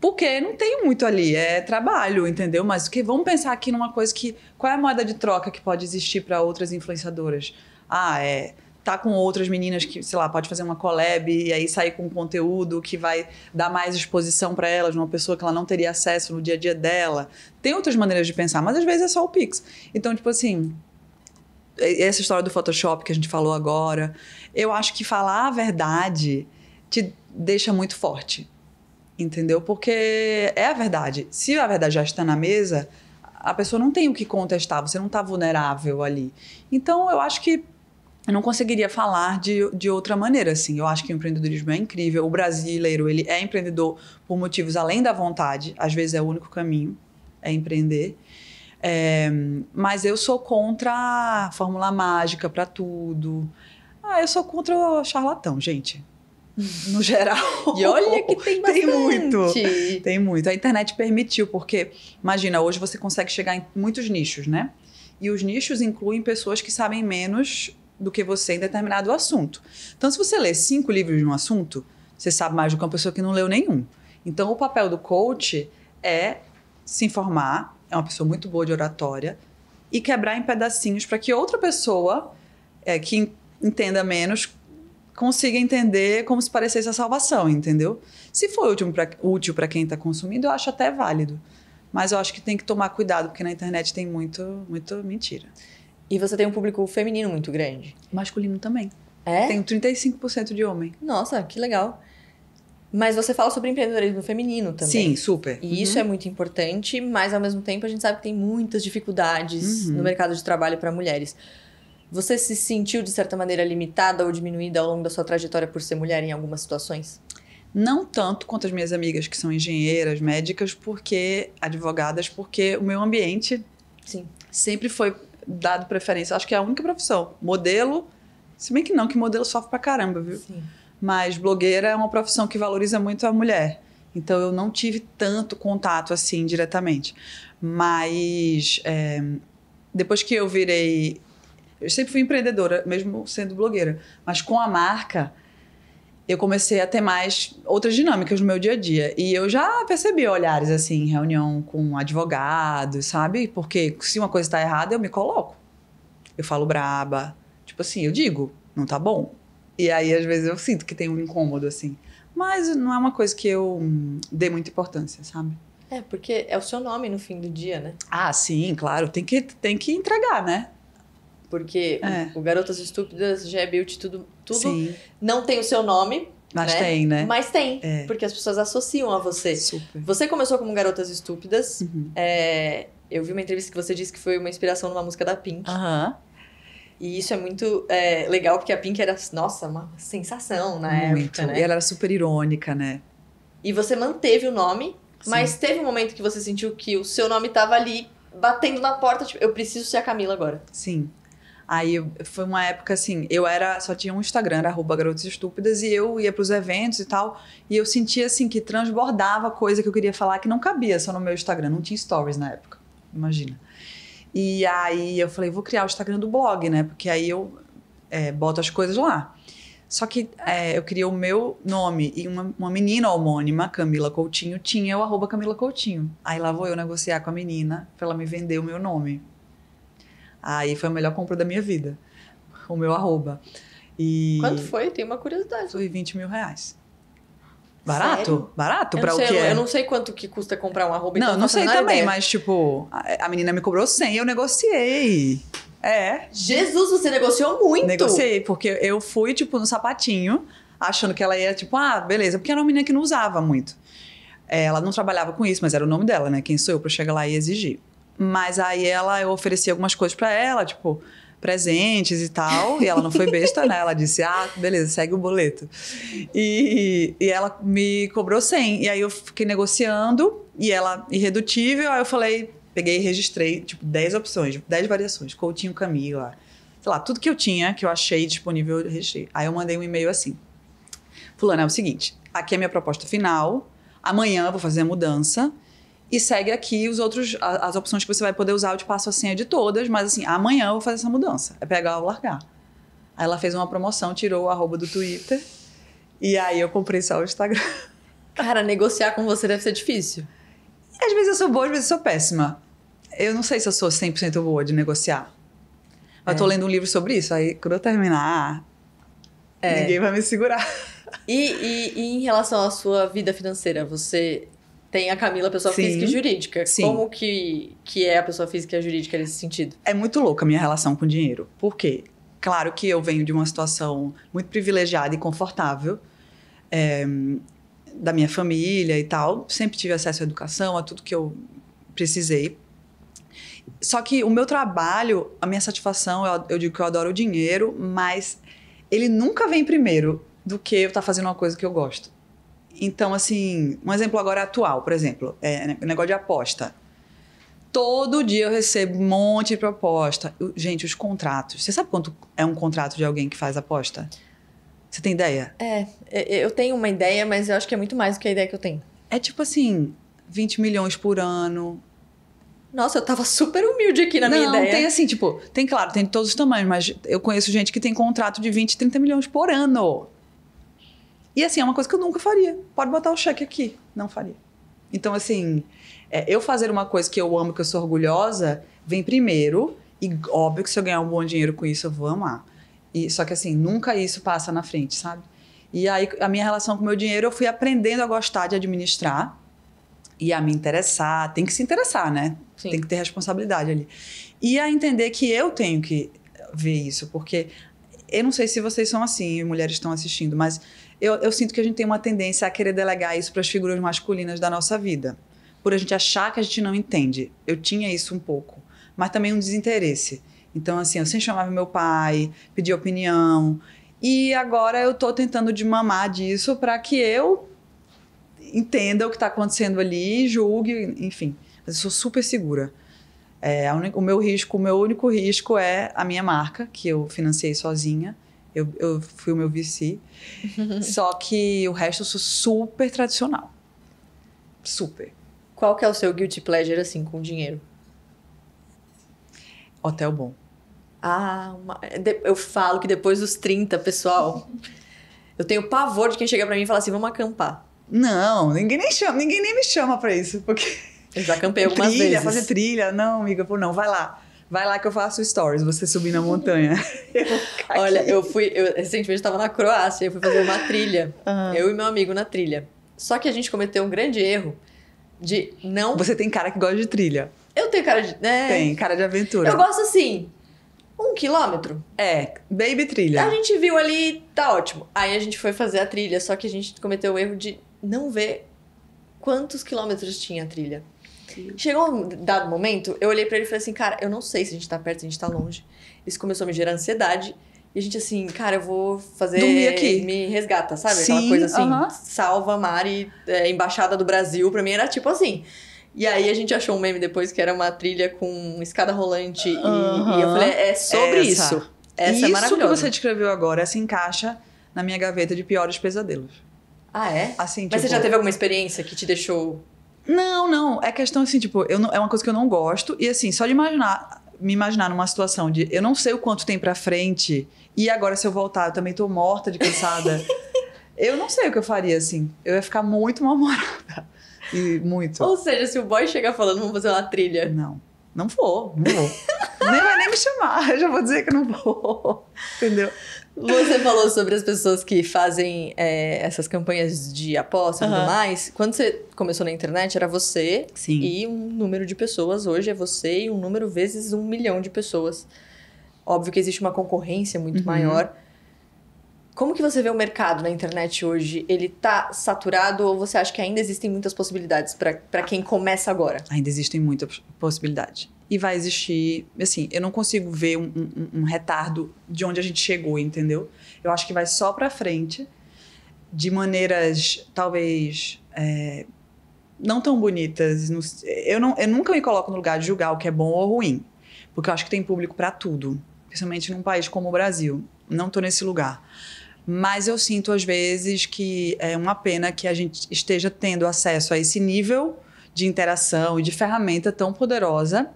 Porque não tem muito ali, é trabalho, entendeu? Mas que vamos pensar aqui numa coisa que qual é a moeda de troca que pode existir para outras influenciadoras? Ah, é tá com outras meninas que, sei lá, pode fazer uma collab e aí sair com um conteúdo que vai dar mais exposição para elas, uma pessoa que ela não teria acesso no dia a dia dela. Tem outras maneiras de pensar, mas às vezes é só o Pix. Então, tipo assim, essa história do Photoshop que a gente falou agora, eu acho que falar a verdade te deixa muito forte. Entendeu? Porque é a verdade. Se a verdade já está na mesa, a pessoa não tem o que contestar, você não está vulnerável ali. Então, eu acho que eu não conseguiria falar de, de outra maneira, assim. Eu acho que o empreendedorismo é incrível. O brasileiro, ele é empreendedor por motivos além da vontade. Às vezes é o único caminho, é empreender. É, mas eu sou contra a fórmula mágica para tudo. Ah, eu sou contra o charlatão, gente. [LAUGHS] No geral. e olha que tem bastante. Tem muito. Tem muito. A internet permitiu, porque, imagina, hoje você consegue chegar em muitos nichos, né? E os nichos incluem pessoas que sabem menos do que você em determinado assunto. Então, se você lê cinco livros de um assunto, você sabe mais do que uma pessoa que não leu nenhum. Então, o papel do coach é se informar, é uma pessoa muito boa de oratória, e quebrar em pedacinhos para que outra pessoa é, que entenda menos consiga entender como se parecesse a salvação, entendeu? Se for útil para quem está consumindo, eu acho até válido. Mas eu acho que tem que tomar cuidado, porque na internet tem muito, muito mentira. E você tem um público feminino muito grande. Masculino também. É? Tenho 35% de homem. Nossa, que legal. Mas você fala sobre empreendedorismo feminino também. Sim, super. E uhum. isso é muito importante, mas ao mesmo tempo a gente sabe que tem muitas dificuldades uhum. no mercado de trabalho para mulheres. Você se sentiu, de certa maneira, limitada ou diminuída ao longo da sua trajetória por ser mulher em algumas situações? Não tanto quanto as minhas amigas que são engenheiras, médicas, porque advogadas, porque o meu ambiente Sim. sempre foi dado preferência. Acho que é a única profissão. Modelo, se bem que não, que modelo sofre pra caramba, viu? Sim. Mas blogueira é uma profissão que valoriza muito a mulher. Então eu não tive tanto contato assim diretamente. Mas é, depois que eu virei. Eu sempre fui empreendedora, mesmo sendo blogueira. Mas com a marca, eu comecei a ter mais outras dinâmicas no meu dia a dia. E eu já percebi olhares assim, em reunião com advogado, sabe? Porque se uma coisa está errada, eu me coloco. Eu falo braba. Tipo assim, eu digo, não tá bom. E aí, às vezes, eu sinto que tem um incômodo, assim. Mas não é uma coisa que eu dê muita importância, sabe? É, porque é o seu nome no fim do dia, né? Ah, sim, claro. Tem que, tem que entregar, né? Porque é. o Garotas Estúpidas, G é Beauty, tudo, tudo Sim. não tem o seu nome. Mas né? tem, né? Mas tem, é. porque as pessoas associam a você. Super. Você começou como Garotas Estúpidas. Uhum. É, eu vi uma entrevista que você disse que foi uma inspiração numa música da Pink. Uhum. E isso é muito é, legal, porque a Pink era, nossa, uma sensação na muito. época, né? E ela era super irônica, né? E você manteve o nome, Sim. mas teve um momento que você sentiu que o seu nome estava ali batendo na porta, tipo, eu preciso ser a Camila agora. Sim. Aí foi uma época assim, eu era só tinha um Instagram, era garotas estúpidas, e eu ia para os eventos e tal, e eu sentia assim que transbordava coisa que eu queria falar que não cabia só no meu Instagram, não tinha stories na época, imagina. E aí eu falei, vou criar o Instagram do blog, né? Porque aí eu é, boto as coisas lá. Só que é, eu queria o meu nome e uma, uma, menina homônima, Camila Coutinho, tinha o arroba Camila Coutinho. Aí lá vou eu negociar com a menina pra ela me vender o meu nome. Aí foi a melhor compra da minha vida. O meu arroba. E Quanto foi? Tem uma curiosidade. Foi 20 mil reais. Barato? Sério? Barato para o quê? eu, é? Eu não sei quanto que custa comprar um arroba. Não, então não sei também, ideia. mas tipo, a, a, menina me cobrou 100 eu negociei. É. Jesus, você negociou muito. Negociei, porque eu fui, tipo, no sapatinho, achando que ela ia, tipo, ah, beleza, porque era uma menina que não usava muito. É, ela não trabalhava com isso, mas era o nome dela, né? Quem sou eu para chegar lá e exigir. Mas aí ela, eu ofereci algumas coisas para ela, tipo, presentes e tal. E ela não foi besta, né? Ela disse, ah, beleza, segue o boleto. E, e ela me cobrou 100. E aí eu fiquei negociando e ela, irredutível. Aí eu falei, peguei e registrei, tipo, 10 opções, 10 variações. Coutinho Camila, sei lá, tudo que eu tinha, que eu achei disponível, eu registrei. Aí eu mandei um e-mail assim. Fulano, é o seguinte, aqui é a minha proposta final. Amanhã eu vou fazer a mudança e segue aqui os outros as opções que você vai poder usar. Eu te passo a senha de todas, mas assim, amanhã eu vou fazer essa mudança. É pegar ou largar. Aí ela fez uma promoção, tirou o arroba do Twitter. E aí eu comprei só o Instagram. Cara, negociar com você deve ser difícil. Às vezes eu sou boa, às vezes eu sou péssima. Eu não sei se eu sou 100% boa de negociar. Mas é. tô lendo um livro sobre isso. Aí quando eu terminar, é. ninguém vai me segurar. E, e, e em relação à sua vida financeira, você tem a Camila, pessoa sim, física e jurídica. Sim. Como que, que é a pessoa física e a jurídica nesse sentido? É muito louca a minha relação com dinheiro. Por quê? Claro que eu venho de uma situação muito privilegiada e confortável, é, da minha família e tal. Sempre tive acesso à educação, a tudo que eu precisei. Só que o meu trabalho, a minha satisfação, eu, eu digo que eu adoro o dinheiro, mas ele nunca vem primeiro do que eu estar tá fazendo uma coisa que eu gosto. Então, assim, um exemplo agora atual, por exemplo, é né, negócio de aposta. Todo dia eu recebo um monte de proposta. Eu, gente, os contratos. Você sabe quanto é um contrato de alguém que faz aposta? Você tem ideia? É, eu tenho uma ideia, mas eu acho que é muito mais do que a ideia que eu tenho. É tipo assim, 20 milhões por ano. Nossa, eu tava super humilde aqui na Não, minha ideia. Não, tem assim, tipo, tem claro, tem de todos os tamanhos, mas eu conheço gente que tem contrato de 20, 30 milhões por ano. E assim, é uma coisa que eu nunca faria. Pode botar o cheque aqui. Não faria. Então, assim, é, eu fazer uma coisa que eu amo, que eu sou orgulhosa, vem primeiro. E óbvio que se eu ganhar um bom dinheiro com isso, eu vou amar. E, só que assim, nunca isso passa na frente, sabe? E aí, a minha relação com o meu dinheiro, eu fui aprendendo a gostar de administrar e a me interessar. Tem que se interessar, né? Sim. Tem que ter responsabilidade ali. E a entender que eu tenho que ver isso, porque eu não sei se vocês são assim, mulheres estão assistindo, mas eu, eu sinto que a gente tem uma tendência a querer delegar isso para as figuras masculinas da nossa vida, por a gente achar que a gente não entende. Eu tinha isso um pouco, mas também um desinteresse. Então, assim, eu sempre chamava meu pai, pedia opinião. E agora eu estou tentando de mamar disso para que eu entenda o que está acontecendo ali, julgue, enfim. Mas eu sou super segura. É, o meu risco, o meu único risco é a minha marca, que eu financiei sozinha. Eu, eu fui o meu VC. [LAUGHS] Só que o resto eu sou super tradicional. Super. Qual que é o seu guilty pleasure, assim, com dinheiro? Hotel bom. Ah, uma... eu falo que depois dos 30, pessoal, eu tenho pavor de quem chega para mim e fala assim, vamos acampar. Não, ninguém nem chama, ninguém nem me chama para isso, porque... Eu já acampei [LAUGHS] algumas trilha, vezes. Trilha, fazer trilha. Não, amiga, pô, não, vai lá vai lá que eu faço stories, você subir na montanha. [LAUGHS] eu Olha, eu fui, eu, recentemente estava na Croácia, eu fui fazer uma trilha, uhum. eu e meu amigo na trilha. Só que a gente cometeu um grande erro de não. Você tem cara que gosta de trilha. Eu tenho cara de. Né? Tem, cara de aventura. Eu gosto assim. Um quilômetro? É, baby trilha. A gente viu ali, tá ótimo. Aí a gente foi fazer a trilha, só que a gente cometeu o erro de não ver quantos quilômetros tinha a trilha. Chegou um dado momento, eu olhei para ele e falei assim, cara, eu não sei se a gente tá perto, se a gente tá longe. Isso começou a me gerar ansiedade. E a gente assim, cara, eu vou fazer. Dormir aqui. Me resgata, sabe? Sim, Aquela coisa assim, uh -huh. salva Mari, é, embaixada do Brasil. Pra mim era tipo assim. E aí a gente achou um meme depois que era uma trilha com escada rolante. Uh -huh. e, eu falei, é sobre Essa. isso. Essa é isso é maravilhosa. que você descreveu agora se encaixa na minha gaveta de piores pesadelos. Ah, é? Assim, Mas tipo... você já tipo teve alguma experiência que te deixou não, não. É questão assim, tipo, eu não, é uma coisa que eu não gosto. E assim, só de imaginar, me imaginar numa situação de eu não sei o quanto tem pra frente. E agora, se eu voltar, eu também tô morta de cansada. [LAUGHS] eu não sei o que eu faria, assim. Eu ia ficar muito mal-humorada. E muito. Ou seja, se o boy chegar falando, vamos fazer uma trilha. Não. Não vou, não vou. nem vai nem me chamar, eu já vou dizer que não vou. Entendeu? Você falou sobre as pessoas que fazem é, essas campanhas de aposta e tudo mais. Quando você começou na internet, era você Sim. e um número de pessoas. Hoje é você e um número vezes um milhão de pessoas. Óbvio que existe uma concorrência muito uhum. maior. Como que você vê o mercado na internet hoje? Ele tá saturado ou você acha que ainda existem muitas possibilidades para quem começa agora? Ainda existem muitas possibilidades e vai existir. Assim, eu não consigo ver um, um, um retardo de onde a gente chegou, entendeu? Eu acho que vai só para frente, de maneiras talvez é, não tão bonitas. Eu, não, eu nunca me coloco no lugar de julgar o que é bom ou ruim, porque eu acho que tem público para tudo, principalmente num país como o Brasil. Não estou nesse lugar mas eu sinto às vezes que é uma pena que a gente esteja tendo acesso a esse nível de interação e de ferramenta tão poderosa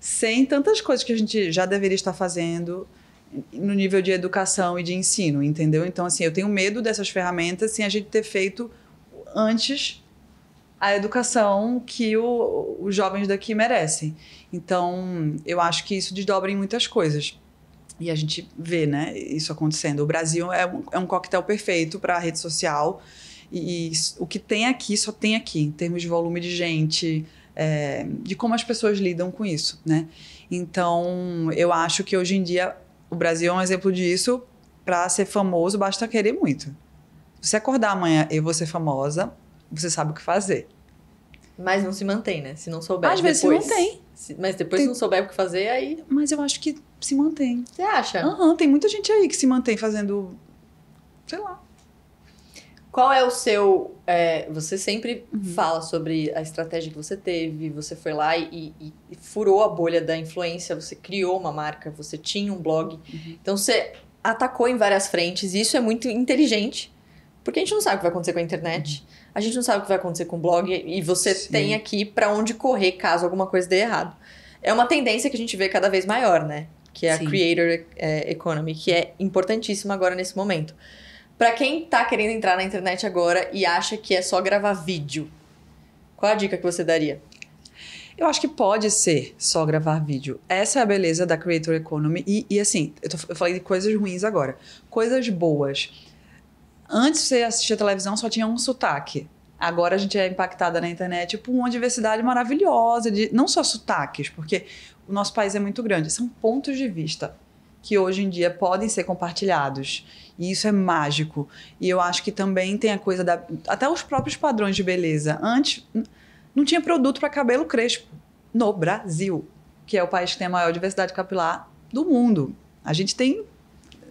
sem tantas coisas que a gente já deveria estar fazendo no nível de educação e de ensino, entendeu? Então, assim, eu tenho medo dessas ferramentas sem a gente ter feito antes a educação que o, os jovens daqui merecem. Então, eu acho que isso desdobra em muitas coisas. E a gente vê, né, isso acontecendo. O Brasil é um, é um coquetel perfeito para a rede social. E, e o que tem aqui, só tem aqui, em termos de volume de gente, é, de como as pessoas lidam com isso, né? Então, eu acho que hoje em dia o Brasil é um exemplo disso. Para ser famoso, basta querer muito. Você acordar amanhã e você é famosa, você sabe o que fazer. Mas não se mantém, né? Se não souber. Às vezes se mantém. Se, mas depois tem... não souber o que fazer, aí. Mas eu acho que se mantém. Você acha? Aham, uhum, tem muita gente aí que se mantém fazendo. Sei lá. Qual é o seu. É, você sempre uhum. fala sobre a estratégia que você teve, você foi lá e, e, e, furou a bolha da influência, você criou uma marca, você tinha um blog. Uhum. Então você atacou em várias frentes e isso é muito inteligente, porque a gente não sabe o que vai acontecer com a internet, uhum. a gente não sabe o que vai acontecer com o blog e você Sim. tem aqui para onde correr caso alguma coisa dê errado. É uma tendência que a gente vê cada vez maior, né? Que é Sim. a Creator é, Economy, que é importantíssima agora nesse momento. Para quem tá querendo entrar na internet agora e acha que é só gravar vídeo, qual a dica que você daria? Eu acho que pode ser só gravar vídeo. Essa é a beleza da Creator Economy. E, e assim, eu, tô, eu falei de coisas ruins agora. Coisas boas. Antes você assistia televisão, só tinha um sotaque. Agora a gente é impactada na internet por uma diversidade maravilhosa, de não só sotaques, porque o nosso país é muito grande, são pontos de vista que hoje em dia podem ser compartilhados e isso é mágico. E eu acho que também tem a coisa da. Até os próprios padrões de beleza. Antes, não tinha produto para cabelo crespo no Brasil, que é o país que tem a maior diversidade capilar do mundo. A gente tem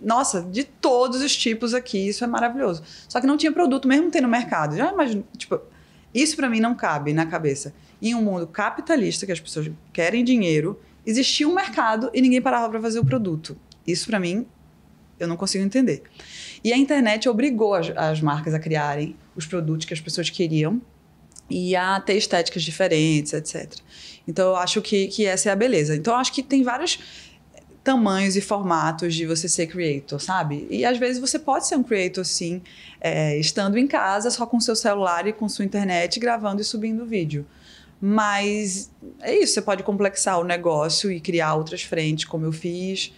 nossa, de todos os tipos aqui, isso é maravilhoso. Só que não tinha produto mesmo tem no mercado. Já imagino, tipo, isso para mim não cabe na cabeça. Em um mundo capitalista que as pessoas querem dinheiro, existia um mercado e ninguém parava para fazer o produto. Isso para mim eu não consigo entender. E a internet obrigou as, as marcas a criarem os produtos que as pessoas queriam e a ter estéticas diferentes, etc. Então, eu acho que, que essa é a beleza. Então, eu acho que tem vários eh, tamanhos e formatos de você ser creator, sabe? E às vezes você pode ser um creator, sim, é, estando em casa, só com seu celular e com sua internet, gravando e subindo vídeo. Mas é isso, você pode complexar o negócio e criar outras frentes, como eu fiz.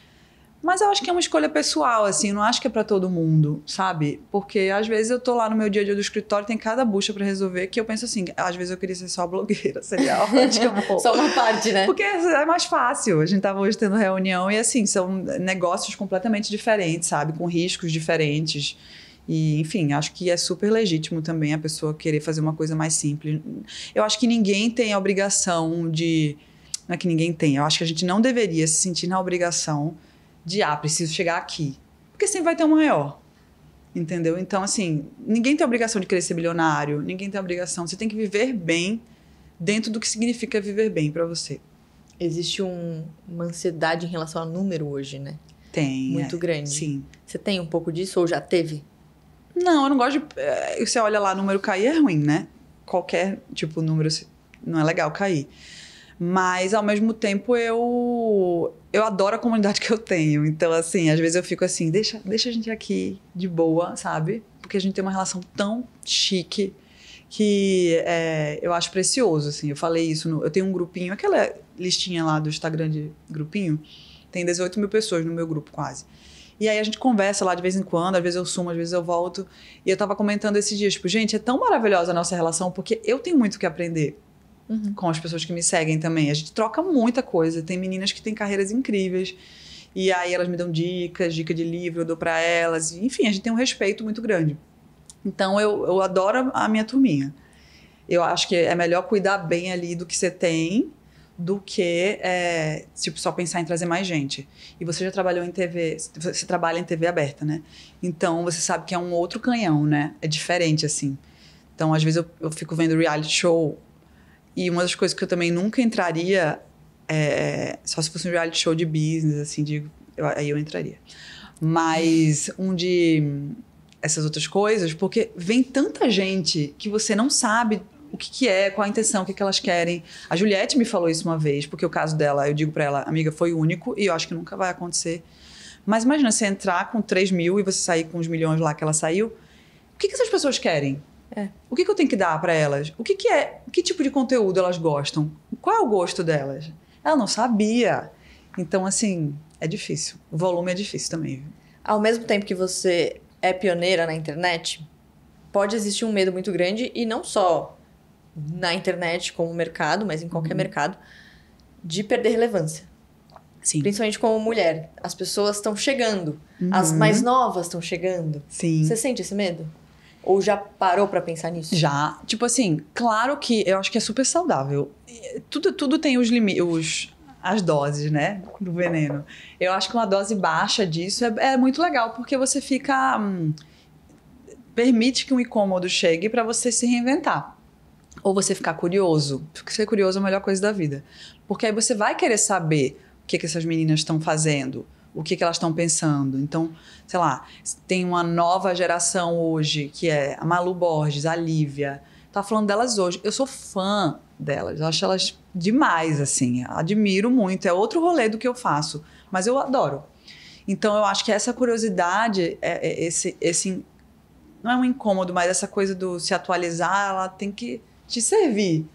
Mas eu acho que é uma escolha pessoal, assim, não acho que é para todo mundo, sabe? Porque às vezes eu tô lá no meu dia a dia do escritório, tem cada bucha para resolver, que eu penso assim, às vezes eu queria ser só blogueira, [LAUGHS] seria ótimo. [LAUGHS] só uma parte, né? Porque é, é mais fácil. A gente tava hoje tendo reunião e assim, são negócios completamente diferentes, sabe? Com riscos diferentes. E, enfim, acho que é super legítimo também a pessoa querer fazer uma coisa mais simples. Eu acho que ninguém tem a obrigação de. Não é que ninguém tem, eu acho que a gente não deveria se sentir na obrigação de ah, preciso chegar aqui. Porque sempre vai ter um maior. Entendeu? Então, assim, ninguém tem a obrigação de querer ser bilionário, ninguém tem a obrigação. Você tem que viver bem dentro do que significa viver bem para você. Existe um, uma ansiedade em relação a número hoje, né? Tem. Muito é, grande. Sim. Você tem um pouco disso ou já teve? Não, eu não gosto de. É, você olha lá, número cair é ruim, né? Qualquer tipo número não é legal cair. Mas, ao mesmo tempo, eu eu adoro a comunidade que eu tenho. Então, assim, às vezes eu fico assim, deixa, deixa a gente aqui de boa, sabe? Porque a gente tem uma relação tão chique que é, eu acho precioso, assim. Eu falei isso, no, eu tenho um grupinho, aquela listinha lá do Instagram de grupinho, tem 18 mil pessoas no meu grupo, quase. E aí a gente conversa lá de vez em quando, às vezes eu sumo, às vezes eu volto. E eu tava comentando esses dias, tipo, gente, é tão maravilhosa a nossa relação, porque eu tenho muito o que aprender uhum. com as pessoas que me seguem também. A gente troca muita coisa. Tem meninas que têm carreiras incríveis. E aí elas me dão dicas, dica de livro, eu dou para elas. Enfim, a gente tem um respeito muito grande. Então eu, eu adoro a minha turminha. Eu acho que é melhor cuidar bem ali do que você tem do que é, tipo, só pensar em trazer mais gente. E você já trabalhou em TV, você trabalha em TV aberta, né? Então você sabe que é um outro canhão, né? É diferente assim. Então às vezes eu, eu fico vendo reality show e uma das coisas que eu também nunca entraria, é, só se fosse um reality show de business, assim, de, eu, aí eu entraria. Mas um de essas outras coisas, porque vem tanta gente que você não sabe o que, que é, qual a intenção, o que, que elas querem. A Juliette me falou isso uma vez, porque o caso dela, eu digo para ela, amiga, foi único e eu acho que nunca vai acontecer. Mas imagina você entrar com 3 mil e você sair com os milhões lá que ela saiu. O que, que essas pessoas querem? É. O que, que, eu tenho que dar para elas? O que, que é? Que tipo de conteúdo elas gostam? Qual é o gosto delas? Ela não sabia. Então, assim, é difícil. O volume é difícil também. Ao mesmo tempo que você é pioneira na internet, pode existir um medo muito grande, e não só na internet como mercado, mas em qualquer uhum. mercado, de perder relevância. Sim. Principalmente como mulher. As pessoas estão chegando. Uhum. As mais novas estão chegando. Sim. Você sente esse medo? Ou já parou para pensar nisso? Já. Tipo assim, claro que eu acho que é super saudável. Tudo, tudo tem os limites, as doses, né? Do veneno. Eu acho que uma dose baixa disso é, é muito legal, porque você fica. Hum, permite que um incômodo chegue para você se reinventar. Ou você ficar curioso. Porque ser curioso é a melhor coisa da vida. Porque aí você vai querer saber o que, que essas meninas estão fazendo o que, que elas estão pensando. Então, sei lá, tem uma nova geração hoje, que é a Malu Borges, a Lívia. Tá falando delas hoje. Eu sou fã delas, eu acho elas demais, assim. Admiro muito, é outro rolê do que eu faço, mas eu adoro. Então, eu acho que essa curiosidade, é, é esse, esse. Não é um incômodo, mas essa coisa do se atualizar, ela tem que te servir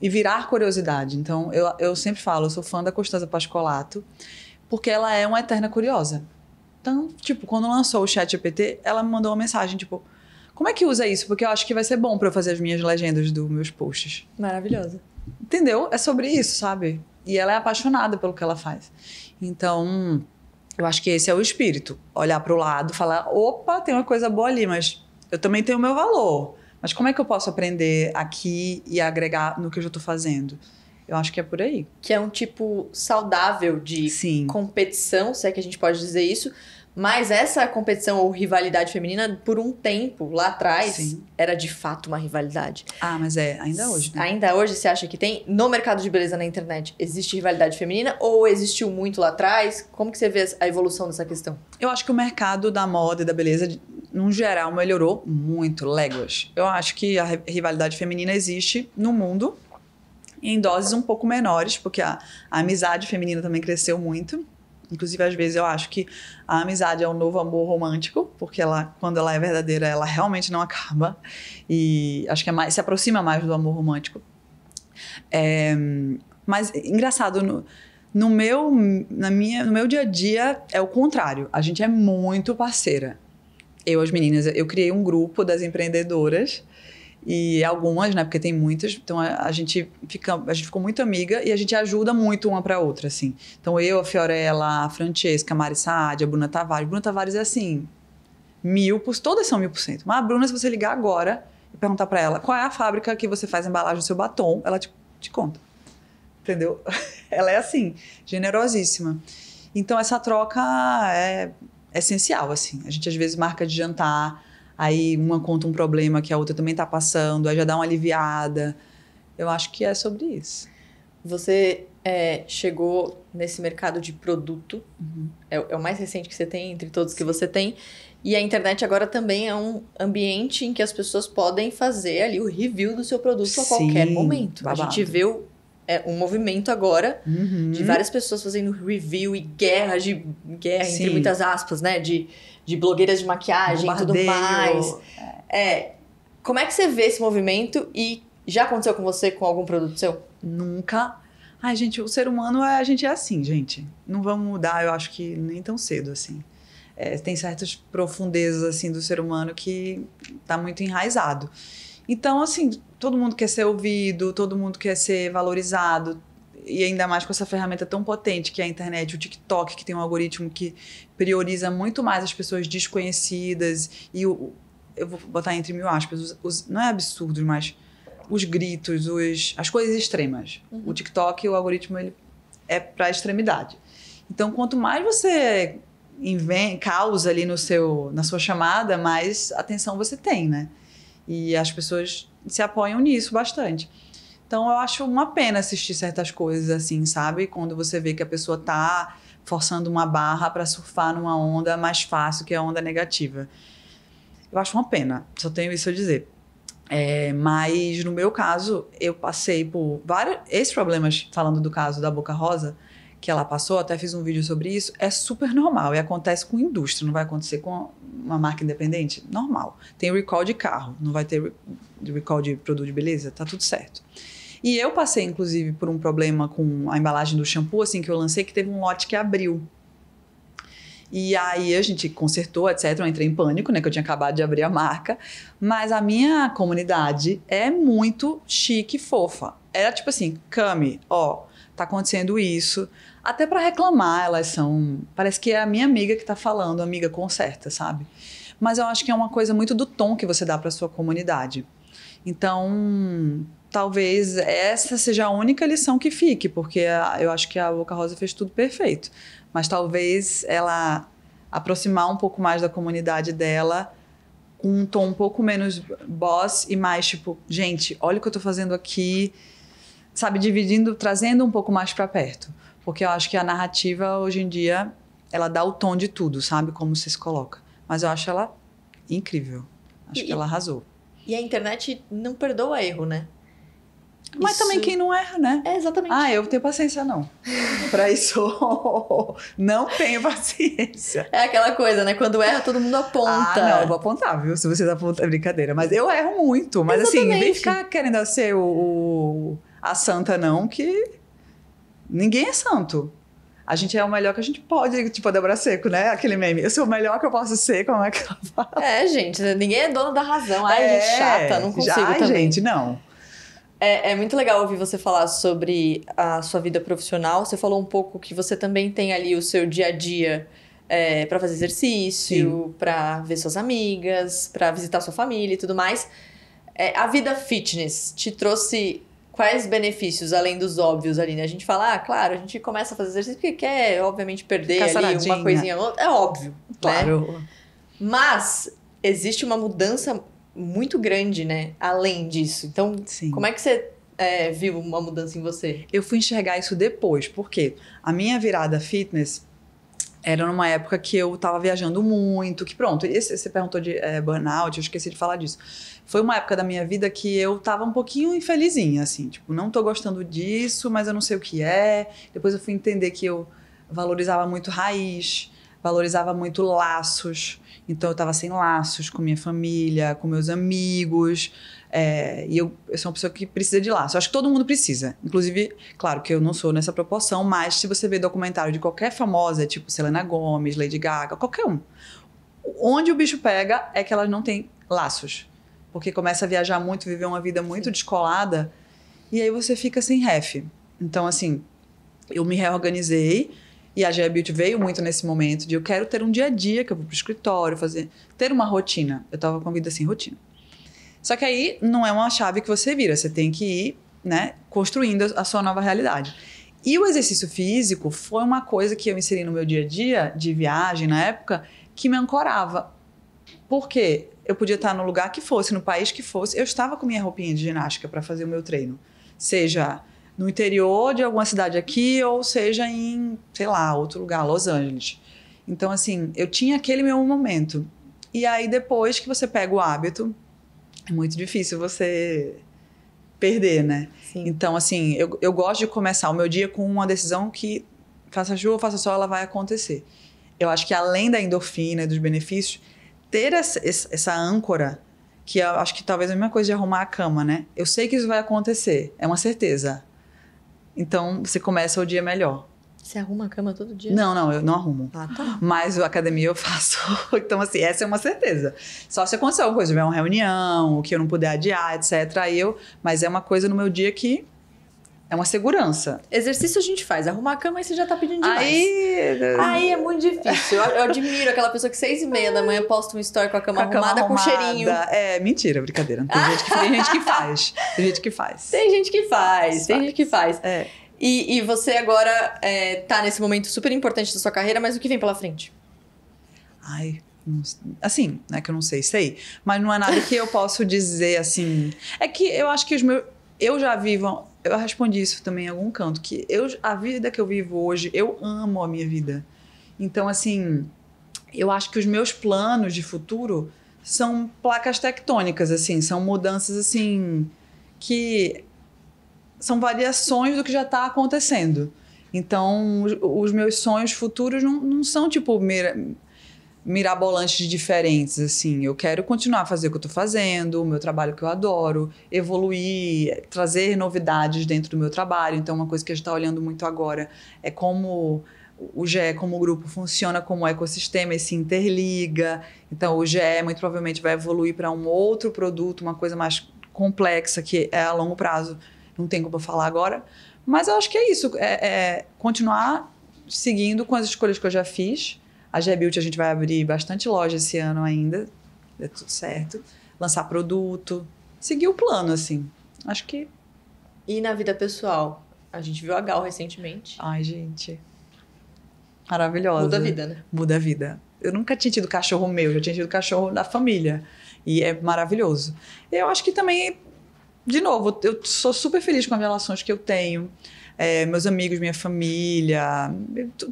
e virar curiosidade. Então, eu, eu sempre falo, eu sou fã da Costanza Pascolato porque ela é uma eterna curiosa. Então, tipo, quando lançou o Chat GPT, ela me mandou uma mensagem, tipo, como é que usa isso? Porque eu acho que vai ser bom para eu fazer as minhas legendas dos meus posts. Maravilhosa. Entendeu? É sobre isso, sabe? E ela é apaixonada pelo que ela faz. Então, eu acho que esse é o espírito. Olhar para o lado, falar, opa, tem uma coisa boa ali, mas eu também tenho o meu valor. Mas como é que eu posso aprender aqui e agregar no que eu já estou fazendo? Eu acho que é por aí. Que é um tipo saudável de Sim. competição, se é que a gente pode dizer isso. Mas essa competição ou rivalidade feminina, por um tempo lá atrás, Sim. era de fato uma rivalidade. Ah, mas é, ainda hoje. Né? Ainda hoje você acha que tem? No mercado de beleza na internet, existe rivalidade feminina ou existiu muito lá atrás? Como que você vê a evolução dessa questão? Eu acho que o mercado da moda e da beleza, num geral, melhorou muito, léguas. Eu acho que a rivalidade feminina existe no mundo, em doses um pouco menores, porque a, a amizade feminina também cresceu muito. Inclusive, às vezes eu acho que a amizade é um novo amor romântico, porque ela, quando ela é verdadeira, ela realmente não acaba. E acho que é mais, se aproxima mais do amor romântico. É, mas, engraçado, no, no, meu, na minha, no meu dia a dia é o contrário. A gente é muito parceira. Eu, as meninas, eu criei um grupo das empreendedoras e algumas, né, porque tem muitas. Então a, a, gente fica, a gente ficou muito amiga e a gente ajuda muito uma para outra, assim. Então eu, a Fiorella, a Francesca, a Mari Saad, a Bruna Tavares. Bruna Tavares é assim, mil, todas são mil por cento. Mas a Bruna, se você ligar agora e perguntar para ela qual é a fábrica que você faz a embalagem do seu batom, ela te, te conta. Entendeu? [LAUGHS] ela é assim, generosíssima. Então essa troca é, é essencial, assim. A gente às vezes marca de jantar aí uma conta um problema que a outra também está passando, aí já dá uma aliviada. Eu acho que é sobre isso. Você é, chegou nesse mercado de produto, uhum. é, é, o mais recente que você tem, entre todos que você tem, e a internet agora também é um ambiente em que as pessoas podem fazer ali o review do seu produto Sim, a qualquer momento. Babado. A gente vê o, é, um movimento agora uhum. de várias pessoas fazendo review e guerra de guerra Sim. entre muitas aspas, né? De de blogueiras de maquiagem e tudo mais. É. é, como é que você vê esse movimento e já aconteceu com você com algum produto seu? Nunca. Ai, gente, o ser humano, é, a gente é assim, gente. Não vamos mudar, eu acho que nem tão cedo, assim. É, tem certas profundezas, assim, do ser humano que tá muito enraizado. Então, assim, todo mundo quer ser ouvido, todo mundo quer ser valorizado, e ainda mais com essa ferramenta tão potente que é a internet, o TikTok, que tem um algoritmo que prioriza muito mais as pessoas desconhecidas e o, eu vou botar entre mil aspas, os, os, não é absurdos, mas os gritos, os, as coisas extremas. Uhum. O TikTok, o algoritmo, ele é para extremidade. Então, quanto mais você causa ali no seu, na sua chamada, mais atenção você tem, né? E as pessoas se apoiam nisso bastante. Então, eu acho uma pena assistir certas coisas assim, sabe? Quando você vê que a pessoa tá forçando uma barra para surfar numa onda mais fácil que a onda negativa. Eu acho uma pena, só tenho isso a dizer. É, mas no meu caso, eu passei por vários. Esses problemas, falando do caso da Boca Rosa, que ela passou, até fiz um vídeo sobre isso, é super normal e acontece com indústria, não vai acontecer com uma marca independente? Normal. Tem recall de carro, não vai ter recall de produto de beleza? Tá tudo certo. E eu passei, inclusive, por um problema com a embalagem do shampoo, assim, que eu lancei, que teve um lote que abriu. E aí a gente consertou, etc. Eu entrei em pânico, né? Que eu tinha acabado de abrir a marca. Mas a minha comunidade é muito chique fofa. Era é, tipo assim, Cami, ó, tá acontecendo isso. Até para reclamar, elas são. Parece que é a minha amiga que tá falando, amiga conserta, sabe? Mas eu acho que é uma coisa muito do tom que você dá para sua comunidade. Então, talvez essa seja a única lição que fique, porque a, eu acho que a Boca Rosa fez tudo perfeito. Mas talvez ela aproximar um pouco mais da comunidade dela com um tom um pouco menos boss e mais tipo, gente, olha o que eu tô fazendo aqui, sabe, dividindo, trazendo um pouco mais para perto, porque eu acho que a narrativa hoje em dia ela dá o tom de tudo, sabe, como se se coloca. Mas eu acho ela incrível. Acho e, que ela arrasou. E a internet não perdoa erro, né? Mas isso... também quem não erra, né? É, exatamente. Ah, eu tenho paciência, não. [LAUGHS] pra isso, [LAUGHS] não tenho paciência. É aquela coisa, né? Quando erra, todo mundo aponta. Ah, não, eu vou apontar, viu? Se você tá apontando, é brincadeira. Mas eu erro muito. Mas assim, exatamente. assim, nem ficar querendo ser o, o, a santa, não, que ninguém é santo. A gente é o melhor que a gente pode, tipo a Débora Seco, né? Aquele meme. Eu sou o melhor que eu posso ser, como é que ela fala? É, gente, ninguém é dono da razão. Ai, é, gente chata, não consigo já, também. gente, não. É, é, muito legal ouvir você falar sobre a sua vida profissional. Você falou um pouco que você também tem ali o seu dia a dia é, para fazer exercício, para ver suas amigas, para visitar sua família e tudo mais. É, a vida fitness te trouxe quais benefícios além dos óbvios ali, né? A gente fala, ah, claro, a gente começa a fazer exercício porque quer, obviamente, perder Ficar ali saladinha. uma coisinha outra. É óbvio. Né? Claro. Né? Mas existe uma mudança muito grande, né? Além disso. Então, Sim. como é que você é, viu uma mudança em você? Eu fui enxergar isso depois, porque a minha virada fitness era numa época que eu tava viajando muito, que pronto, esse, você perguntou de é, burnout, eu esqueci de falar disso. Foi uma época da minha vida que eu tava um pouquinho infelizinha, assim, tipo, não tô gostando disso, mas eu não sei o que é. Depois eu fui entender que eu valorizava muito raiz, valorizava muito laços. Então eu estava sem laços com minha família, com meus amigos. É, e eu, eu sou uma pessoa que precisa de laço. Eu acho que todo mundo precisa. Inclusive, claro que eu não sou nessa proporção, mas se você vê documentário de qualquer famosa, tipo Selena Gomes, Lady Gaga, qualquer um, onde o bicho pega é que elas não têm laços. Porque começa a viajar muito, viver uma vida muito descolada, e aí você fica sem ref. Então, assim, eu me reorganizei e a Gia Beauty veio muito nesse momento de eu quero ter um dia a dia que eu vou pro escritório, fazer, ter uma rotina. Eu tava com a vida sem rotina. Só que aí não é uma chave que você vira, você tem que ir, né, construindo a sua nova realidade. E o exercício físico foi uma coisa que eu inseri no meu dia a dia de viagem na época que me ancorava. Porque eu podia estar no lugar que fosse, no país que fosse, eu estava com minha roupinha de ginástica para fazer o meu treino. Seja no interior de alguma cidade aqui, ou seja em, sei lá, outro lugar, Los Angeles. Então, assim, eu tinha aquele meu momento. E aí, depois que você pega o hábito, é muito difícil você perder, né? Sim. Então, assim, eu, eu gosto de começar o meu dia com uma decisão que faça chuva, faça sol, ela vai acontecer. Eu acho que além da endorfina e dos benefícios, ter essa, essa âncora, que eu acho que talvez é a mesma coisa de arrumar a cama, né? Eu sei que isso vai acontecer, é uma certeza. Então você começa o dia melhor. Você arruma a cama todo dia? Não, não, eu não arrumo. Ah, tá. Mas a academia eu faço. [LAUGHS] Então, assim, essa é uma certeza. Só se acontecer alguma coisa, tiver uma reunião, o que eu não puder adiar, etc. Aí eu. Mas é uma coisa no meu dia que é uma segurança. Exercício a gente faz. Arrumar a cama aí você já tá pedindo demais. Aí, aí é muito difícil. Eu, eu admiro aquela pessoa que seis e meia da manhã posta um story com a cama, com a cama arrumada, arrumada, com cheirinho. É, mentira, brincadeira. Tem, gente que, tem gente que faz. Tem gente que faz. Tem gente que faz. Tem gente que faz. É. E, e, você agora é, tá nesse momento super importante da sua carreira, mas o que vem pela frente? Ai, assim, né? que eu não sei, sei. Mas não é nada que eu posso dizer assim. É que eu acho que os meus. Eu já vivo eu respondi isso também em algum canto, que eu, a vida que eu vivo hoje, eu amo a minha vida. Então, assim, eu acho que os meus planos de futuro são placas tectônicas, assim, são mudanças, assim, que são variações do que já está acontecendo. Então, os, meus sonhos futuros não, não são, tipo, mera, mirabolantes diferentes, assim. Eu quero continuar a fazer o que eu tô fazendo, o meu trabalho que eu adoro, evoluir, trazer novidades dentro do meu trabalho. Então, uma coisa que a gente está olhando muito agora é como o GE como grupo funciona como um ecossistema e se interliga. Então, o GE muito provavelmente vai evoluir para um outro produto, uma coisa mais complexa que é a longo prazo. Não tem como eu falar agora. Mas eu acho que é isso. É, é continuar seguindo com as escolhas que eu já fiz a GBUT a gente vai abrir bastante loja esse ano ainda, deu tudo certo. Lançar produto, seguir o plano, assim. Acho que. E na vida pessoal? A gente viu a Gal recentemente. Ai, gente. Maravilhosa. Muda a vida, né? Muda a vida. Eu nunca tinha tido cachorro meu, já tinha tido cachorro da família. E é maravilhoso. Eu acho que também, de novo, eu sou super feliz com as relações que eu tenho é, meus amigos, minha família.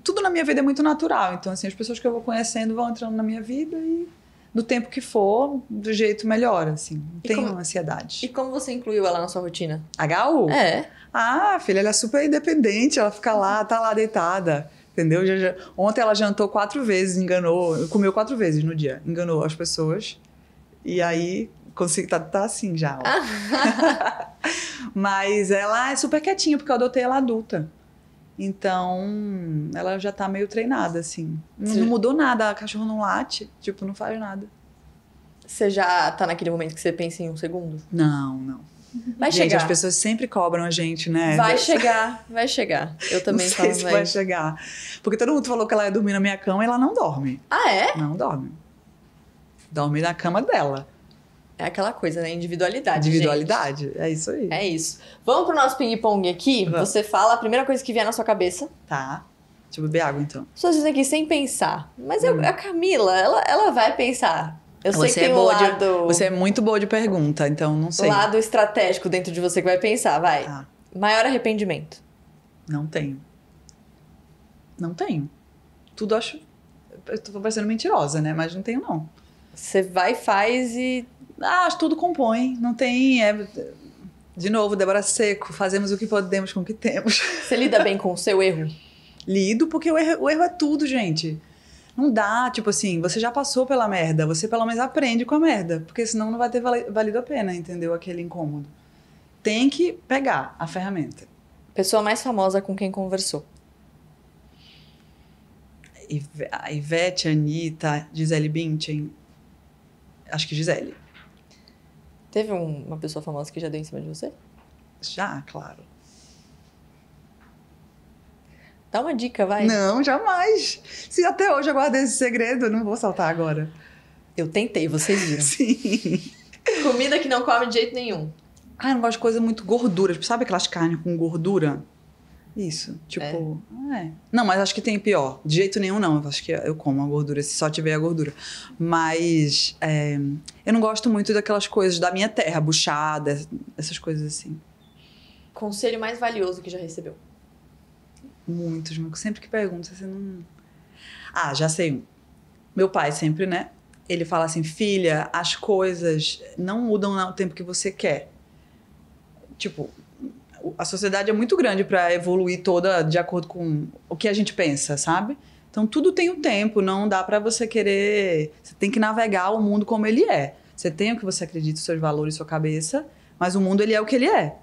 Tudo na minha vida é muito natural. Então, assim, as pessoas que eu vou conhecendo vão entrando na minha vida e no tempo que for, do jeito melhor, assim. Não tenho como, ansiedade. E como você incluiu ela na sua rotina? A Gaú? É. Ah, filha, ela é super independente, ela fica lá, tá lá deitada entendeu? Já, já, ontem ela jantou quatro vezes, enganou, comeu quatro vezes no dia, enganou as pessoas. E aí consegui, tá, tá assim já. [LAUGHS] Mas ela é super quietinha, porque eu adotei ela adulta. Então, ela já tá meio treinada, assim. Não, não mudou nada, a cachorro não late, tipo, não faz nada. Você já tá naquele momento que você pensa em um segundo? Não, não. Vai gente, chegar. as pessoas sempre cobram a gente, né? Vai chegar, vai chegar. Eu também não sei falo, se vai. vai chegar. Porque todo mundo falou que ela ia dormir na minha cama e ela não dorme. Ah, é? Não dorme. Dorme na cama dela. É aquela coisa, né? Individualidade. Individualidade, gente. é isso aí. É isso. Vamos pro nosso ping-pong aqui. Vamos. Você fala a primeira coisa que vier na sua cabeça. Tá. Deixa eu beber água, então. Só dizem aqui sem pensar. Mas é hum. a Camila, ela, ela vai pensar. Eu você sei que é boa um lado... de, Você é muito boa de pergunta, então não sei. Lado estratégico dentro de você que vai pensar, vai. Tá. Maior arrependimento. Não tenho. Não tenho. Tudo acho. Eu tô parecendo mentirosa, né? Mas não tenho, não. Você vai, faz e ah, tudo compõe, não tem. É... De novo, Débora Seco, fazemos o que podemos com o que temos. Você lida bem com o seu erro? [LAUGHS] Lido, porque o erro, o erro é tudo, gente. Não dá, tipo assim, você já passou pela merda, você pelo menos aprende com a merda, porque senão não vai ter valido a pena, entendeu? Aquele incômodo. Tem que pegar a ferramenta. Pessoa mais famosa com quem conversou? Ivete, Anitta, Gisele Bündchen. Acho que Gisele. Teve um, uma pessoa famosa que já deu em cima de você? Já, claro. Dá uma dica, vai. Não, jamais. Se até hoje eu guardei esse segredo, não vou saltar agora. Eu tentei, vocês viram. [LAUGHS] Sim. Comida que não come de jeito nenhum. Ah, eu não gosto de coisa muito gordura. Sabe aquelas carnes com gordura? Isso, tipo. É. é. Não, mas acho que tem pior. De jeito nenhum, não. Eu acho que eu como a gordura, se só tiver a gordura. Mas é, eu não gosto muito daquelas coisas da minha terra, buchada, essas coisas assim. Conselho mais valioso que já recebeu? Muitos, mas sempre que pergunta, você não. Ah, já sei um. Meu pai sempre, né? Ele fala assim: filha, as coisas não mudam no tempo que você quer. Tipo, a sociedade é muito grande para evoluir toda de acordo com o que a gente pensa, sabe? Então tudo tem o um tempo, não dá para você querer. Você tem que navegar o mundo como ele é. Você tem o que você acredita, os seus valores, sua cabeça, mas o mundo ele é o que ele é.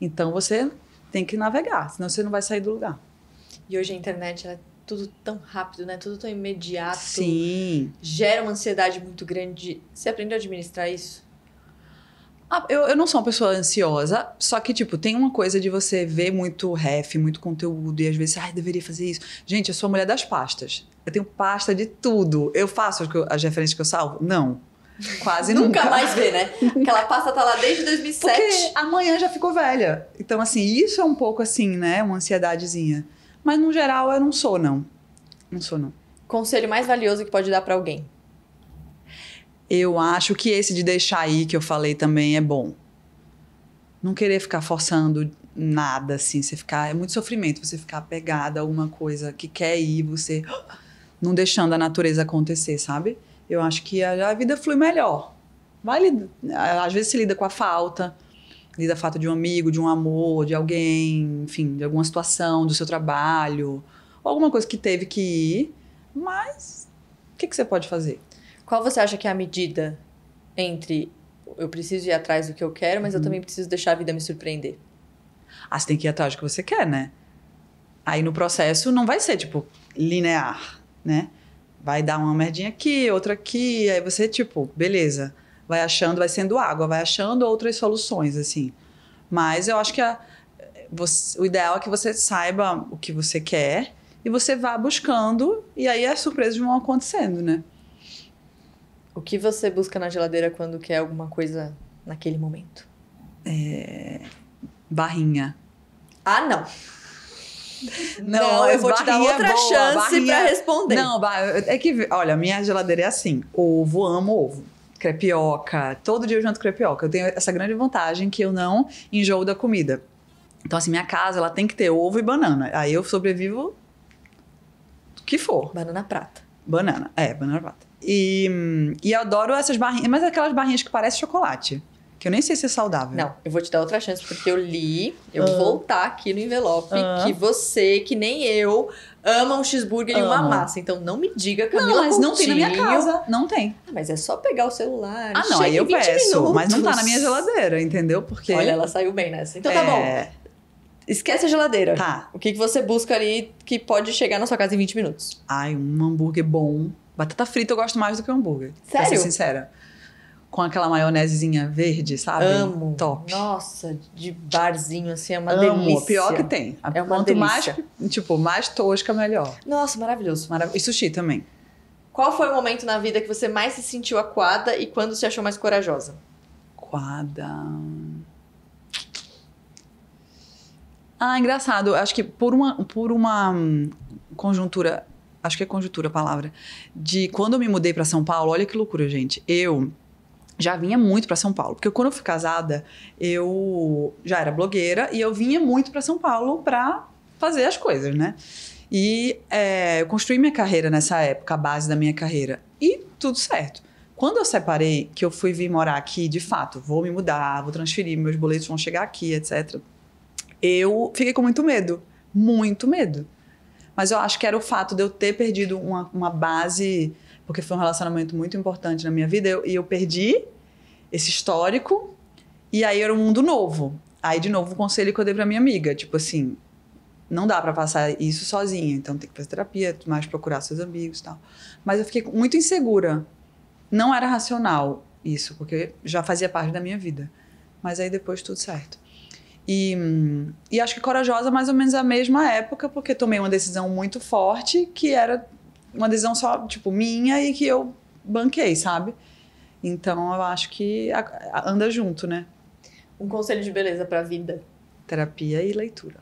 Então você tem que navegar, senão você não vai sair do lugar. E hoje a internet é tudo tão rápido, né? Tudo tão imediato. Sim. Gera uma ansiedade muito grande. Você aprendeu a administrar isso? Ah, eu, eu não sou uma pessoa ansiosa, só que, tipo, tem uma coisa de você ver muito ref, muito conteúdo, e às vezes, ai, ah, deveria fazer isso. Gente, eu sou a mulher das pastas. Eu tenho pasta de tudo. Eu faço as, as referências que eu salvo? Não. Quase [LAUGHS] nunca. nunca mais vê, né? Aquela pasta tá lá desde 2007. Porque amanhã já ficou velha. Então, assim, isso é um pouco assim, né? Uma ansiedadezinha. Mas, no geral, eu não sou, não. Não sou, não. Conselho mais valioso que pode dar para alguém? Eu acho que esse de deixar aí que eu falei também é bom. Não querer ficar forçando nada, assim, você ficar. É muito sofrimento você ficar pegada a alguma coisa que quer ir, você [GASPS] não deixando a natureza acontecer, sabe? Eu acho que a, a vida flui melhor. Vale às vezes se lida com a falta, lida a falta de um amigo, de um amor, de alguém, enfim, de alguma situação, do seu trabalho, alguma coisa que teve que ir, mas o que, que você pode fazer? Qual você acha que é a medida entre eu preciso ir atrás do que eu quero, mas eu uhum. também preciso deixar a vida me surpreender? Ah, você tem que ir atrás do que você quer, né? Aí no processo não vai ser tipo linear, né? Vai dar uma merdinha aqui, outra aqui, aí você tipo, beleza, vai achando, vai sendo água, vai achando outras soluções assim. Mas eu acho que a, você, o ideal é que você saiba o que você quer e você vá buscando e aí as é surpresas vão acontecendo, né? O que você busca na geladeira quando quer alguma coisa naquele momento? É... Barrinha. Ah, não. Não, não eu vou te dar é outra boa, chance barrinha... para responder. Não, é que, olha, minha geladeira é assim: ovo, amo ovo. Crepioca, todo dia eu janto crepioca. Eu tenho essa grande vantagem que eu não enjoo da comida. Então, assim, minha casa ela tem que ter ovo e banana. Aí eu sobrevivo o que for. Banana prata. Banana, é, banana prata. E, e adoro essas barrinhas, mas aquelas barrinhas que parecem chocolate. Que eu nem sei se é saudável. Não, eu vou te dar outra chance, porque eu li, eu uhum. vou voltar aqui no envelope, uhum. que você, que nem eu, ama um cheeseburger uhum. e uma massa. Então não me diga, Camila Não, mas não tem na minha casa. Não tem. Ah, mas é só pegar o celular. Ah, não, aí eu peço. Minutos. Mas não tá na minha geladeira, entendeu? Porque... Olha, ela saiu bem nessa. Então tá é... tá bom. Esquece a geladeira. Tá. O que, que você busca ali que pode chegar na sua casa em 20 minutos? Ai, um hambúrguer bom Batata frita eu gosto mais do que hambúrguer. Sério? Pra ser sincera. Com aquela maionesezinha verde, sabe? Amo. Top. Nossa, de barzinho, assim, é uma Amo. delícia. Pior que tem. é uma Quanto delícia. mais, tipo, mais tosca, melhor. Nossa, maravilhoso. Marav e sushi também. Qual foi o momento na vida que você mais se sentiu aquada e quando se achou mais corajosa? Aquada... Ah, engraçado. Acho que por uma, por uma hum, conjuntura acho que é conjuntura a palavra, de quando eu me mudei para São Paulo, olha que loucura, gente. Eu já vinha muito para São Paulo, porque quando eu fui casada, eu já era blogueira e eu vinha muito para São Paulo para fazer as coisas, né? E é, eu construí minha carreira nessa época, a base da minha carreira. E tudo certo. Quando eu separei, que eu fui vir morar aqui, de fato, vou me mudar, vou transferir, meus boletos vão chegar aqui, etc. Eu fiquei com muito medo, muito medo. Mas eu acho que era o fato de eu ter perdido uma, uma base, porque foi um relacionamento muito importante na minha vida, eu, e eu perdi esse histórico, e aí era um mundo novo. Aí, de novo, o um conselho que eu dei pra minha amiga, tipo assim, não dá para passar isso sozinha, então tem que fazer terapia, mais procurar seus amigos e tal. Mas eu fiquei muito insegura. Não era racional isso, porque já fazia parte da minha vida. Mas aí depois tudo certo. E, e acho que corajosa é mais ou menos a mesma época, porque tomei uma decisão muito forte, que era uma decisão só, tipo, minha e que eu banquei, sabe? Então eu acho que anda junto, né? Um conselho de beleza pra vida. Terapia e leitura.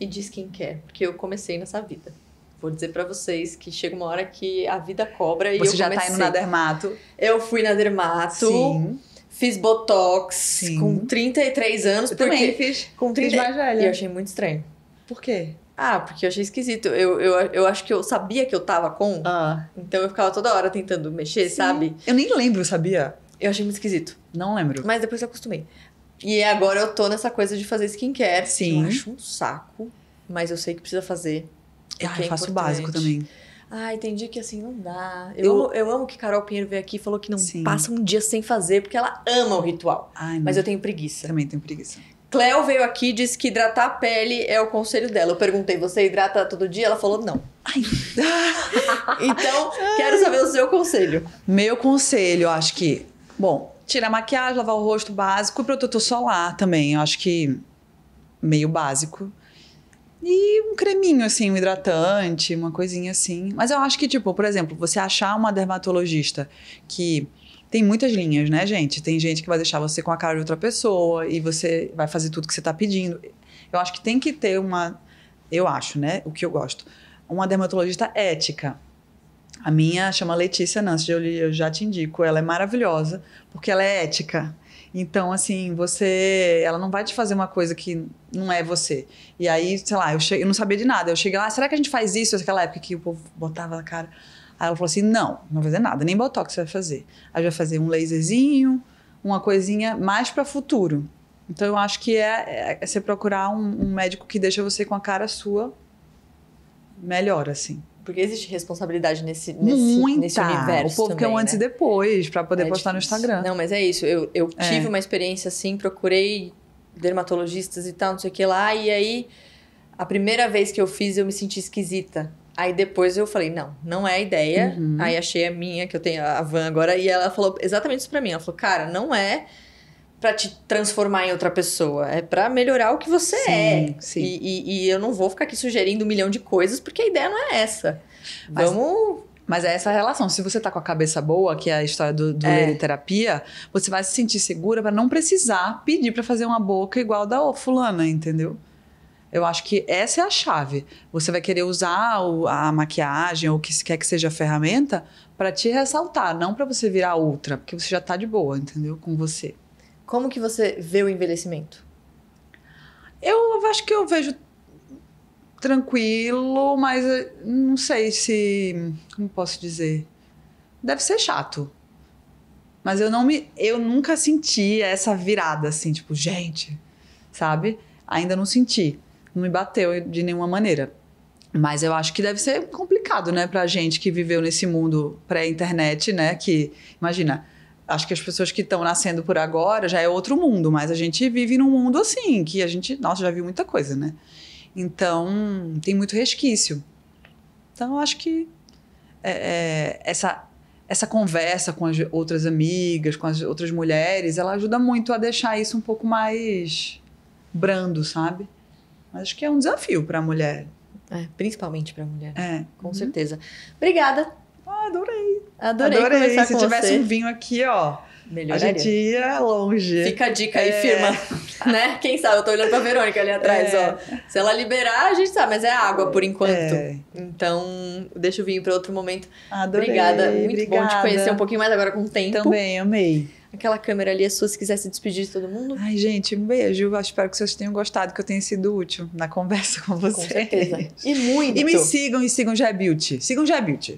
E diz quem quer porque eu comecei nessa vida. Vou dizer para vocês que chega uma hora que a vida cobra e Você eu já comecei. tá indo na dermato? Eu fui na dermato. Sim. Fiz botox Sim. com 33 anos. Eu porque também fiz. Com 30... mais velha. E eu achei muito estranho. Por quê? Ah, porque eu achei esquisito. Eu, eu, eu acho que eu sabia que eu tava com. Ah. Então eu ficava toda hora tentando mexer, Sim. sabe? Eu nem lembro, sabia? Eu achei muito esquisito. Não lembro. Mas depois eu acostumei. E agora eu tô nessa coisa de fazer skincare. Sim. eu acho um saco, mas eu sei que precisa fazer. Ah, eu é faço importante. o básico também. Ah, entendi que assim não dá. Eu, eu, amo, eu amo que Carol Pinheiro veio aqui e falou que não sim. passa um dia sem fazer, porque ela ama o ritual. Ai, mas eu tenho preguiça. Também tenho preguiça. Cleo veio aqui e disse que hidratar a pele é o conselho dela. Eu perguntei, você hidrata todo dia? Ela falou não. Ai. [LAUGHS] então, quero saber o seu conselho. Meu conselho, eu acho que. Bom, tirar a maquiagem, lavar o rosto básico e protetor solar também. Eu acho que meio básico. E um creminho, assim, um hidratante, uma coisinha assim. Mas eu acho que, tipo, por exemplo, você achar uma dermatologista que tem muitas linhas, né, gente? Tem gente que vai deixar você com a cara de outra pessoa e você vai fazer tudo que você está pedindo. Eu acho que tem que ter uma. Eu acho, né? O que eu gosto. Uma dermatologista ética. A minha chama Letícia Nance, eu já te indico. Ela é maravilhosa, porque ela é ética. Então, assim, você. Ela não vai te fazer uma coisa que não é você. E aí, sei lá, eu, cheguei, eu não sabia de nada. Eu cheguei lá, será que a gente faz isso? Aquela época que o povo botava a cara. Aí ela falou assim: não, não vai fazer nada, nem botox você vai fazer. Aí vai fazer um laserzinho, uma coisinha mais para futuro. Então eu acho que é, é, é você procurar um, um médico que deixa você com a cara sua melhor, assim. Porque existe responsabilidade nesse, nesse, Muita. nesse universo. O povo quer um antes né? e depois para poder é postar difícil. no Instagram. Não, mas é isso. Eu, eu é. tive uma experiência assim, procurei dermatologistas e tal, não sei o que lá. E aí, a primeira vez que eu fiz, eu me senti esquisita. Aí depois eu falei, não, não é a ideia. Uhum. Aí achei a minha, que eu tenho a van agora, e ela falou exatamente isso pra mim. Ela falou, cara, não é para te transformar em outra pessoa, é para melhorar o que você sim, é. Sim. E, e, e, eu não vou ficar aqui sugerindo um milhão de coisas, porque a ideia não é essa. Mas, Vamos. Mas é essa relação. Se você tá com a cabeça boa, que é a história do, do é. terapia, você vai se sentir segura para não precisar pedir para fazer uma boca igual da oh, fulana, entendeu? Eu acho que essa é a chave. Você vai querer usar o, a maquiagem ou o que quer que seja a ferramenta para te ressaltar, não para você virar outra, porque você já tá de boa, entendeu? Com você. Como que você vê o envelhecimento? Eu acho que eu vejo tranquilo, mas eh, não sei se. Como posso dizer? Deve ser chato. Mas eu não me. Eu nunca senti essa virada, assim, tipo, gente, sabe? Ainda não senti. Não me bateu de nenhuma maneira. Mas eu acho que deve ser complicado, né, pra gente que viveu nesse mundo pré-internet, né? Que, imagina, acho que as pessoas que estão nascendo por agora já é outro mundo, mas a gente vive num mundo assim, que a gente, nossa, já viu muita coisa, né? Então, tem muito resquício. Então, acho que é, é, essa, essa conversa com as outras amigas, com as outras mulheres, ela ajuda muito a deixar isso um pouco mais brando, sabe? Mas acho que é um desafio para a mulher. É, principalmente para a mulher. É. Com uhum. certeza. Obrigada. Ah, adorei. Adorei, Adorei. Se tivesse você. um vinho aqui, ó. Melhoraria. A gente ia longe. Fica a dica aí, é. firma. [LAUGHS] né? Quem sabe? Eu tô olhando pra Verônica ali atrás, é. ó. Se ela liberar, a gente sabe, mas é água por enquanto. É. Então, deixa o vinho pra outro momento. Adorei. Obrigada. Muito Obrigada. bom te conhecer um pouquinho mais agora com o tempo. Também, amei. Aquela câmera ali, a é sua, se quiser se despedir de todo mundo. Ai, gente, um beijo. espero que vocês tenham gostado, que eu tenha sido útil na conversa com vocês. Com certeza. E muito. E me sigam e sigam Jabuilt. Sigam Jabuilt.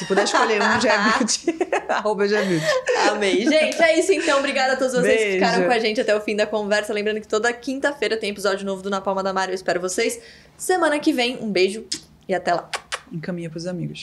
Se puder escolher um, Jabuti. É [LAUGHS] [LAUGHS] Arroba Jabuti. É Amei. Gente, é isso então. Obrigada a todos vocês Beijo. que ficaram com a gente até o fim da conversa. Lembrando que toda quinta-feira tem episódio novo do Na Palma da Mário. Eu espero vocês. Semana que vem, um beijo e até lá. Encaminha pros amigos.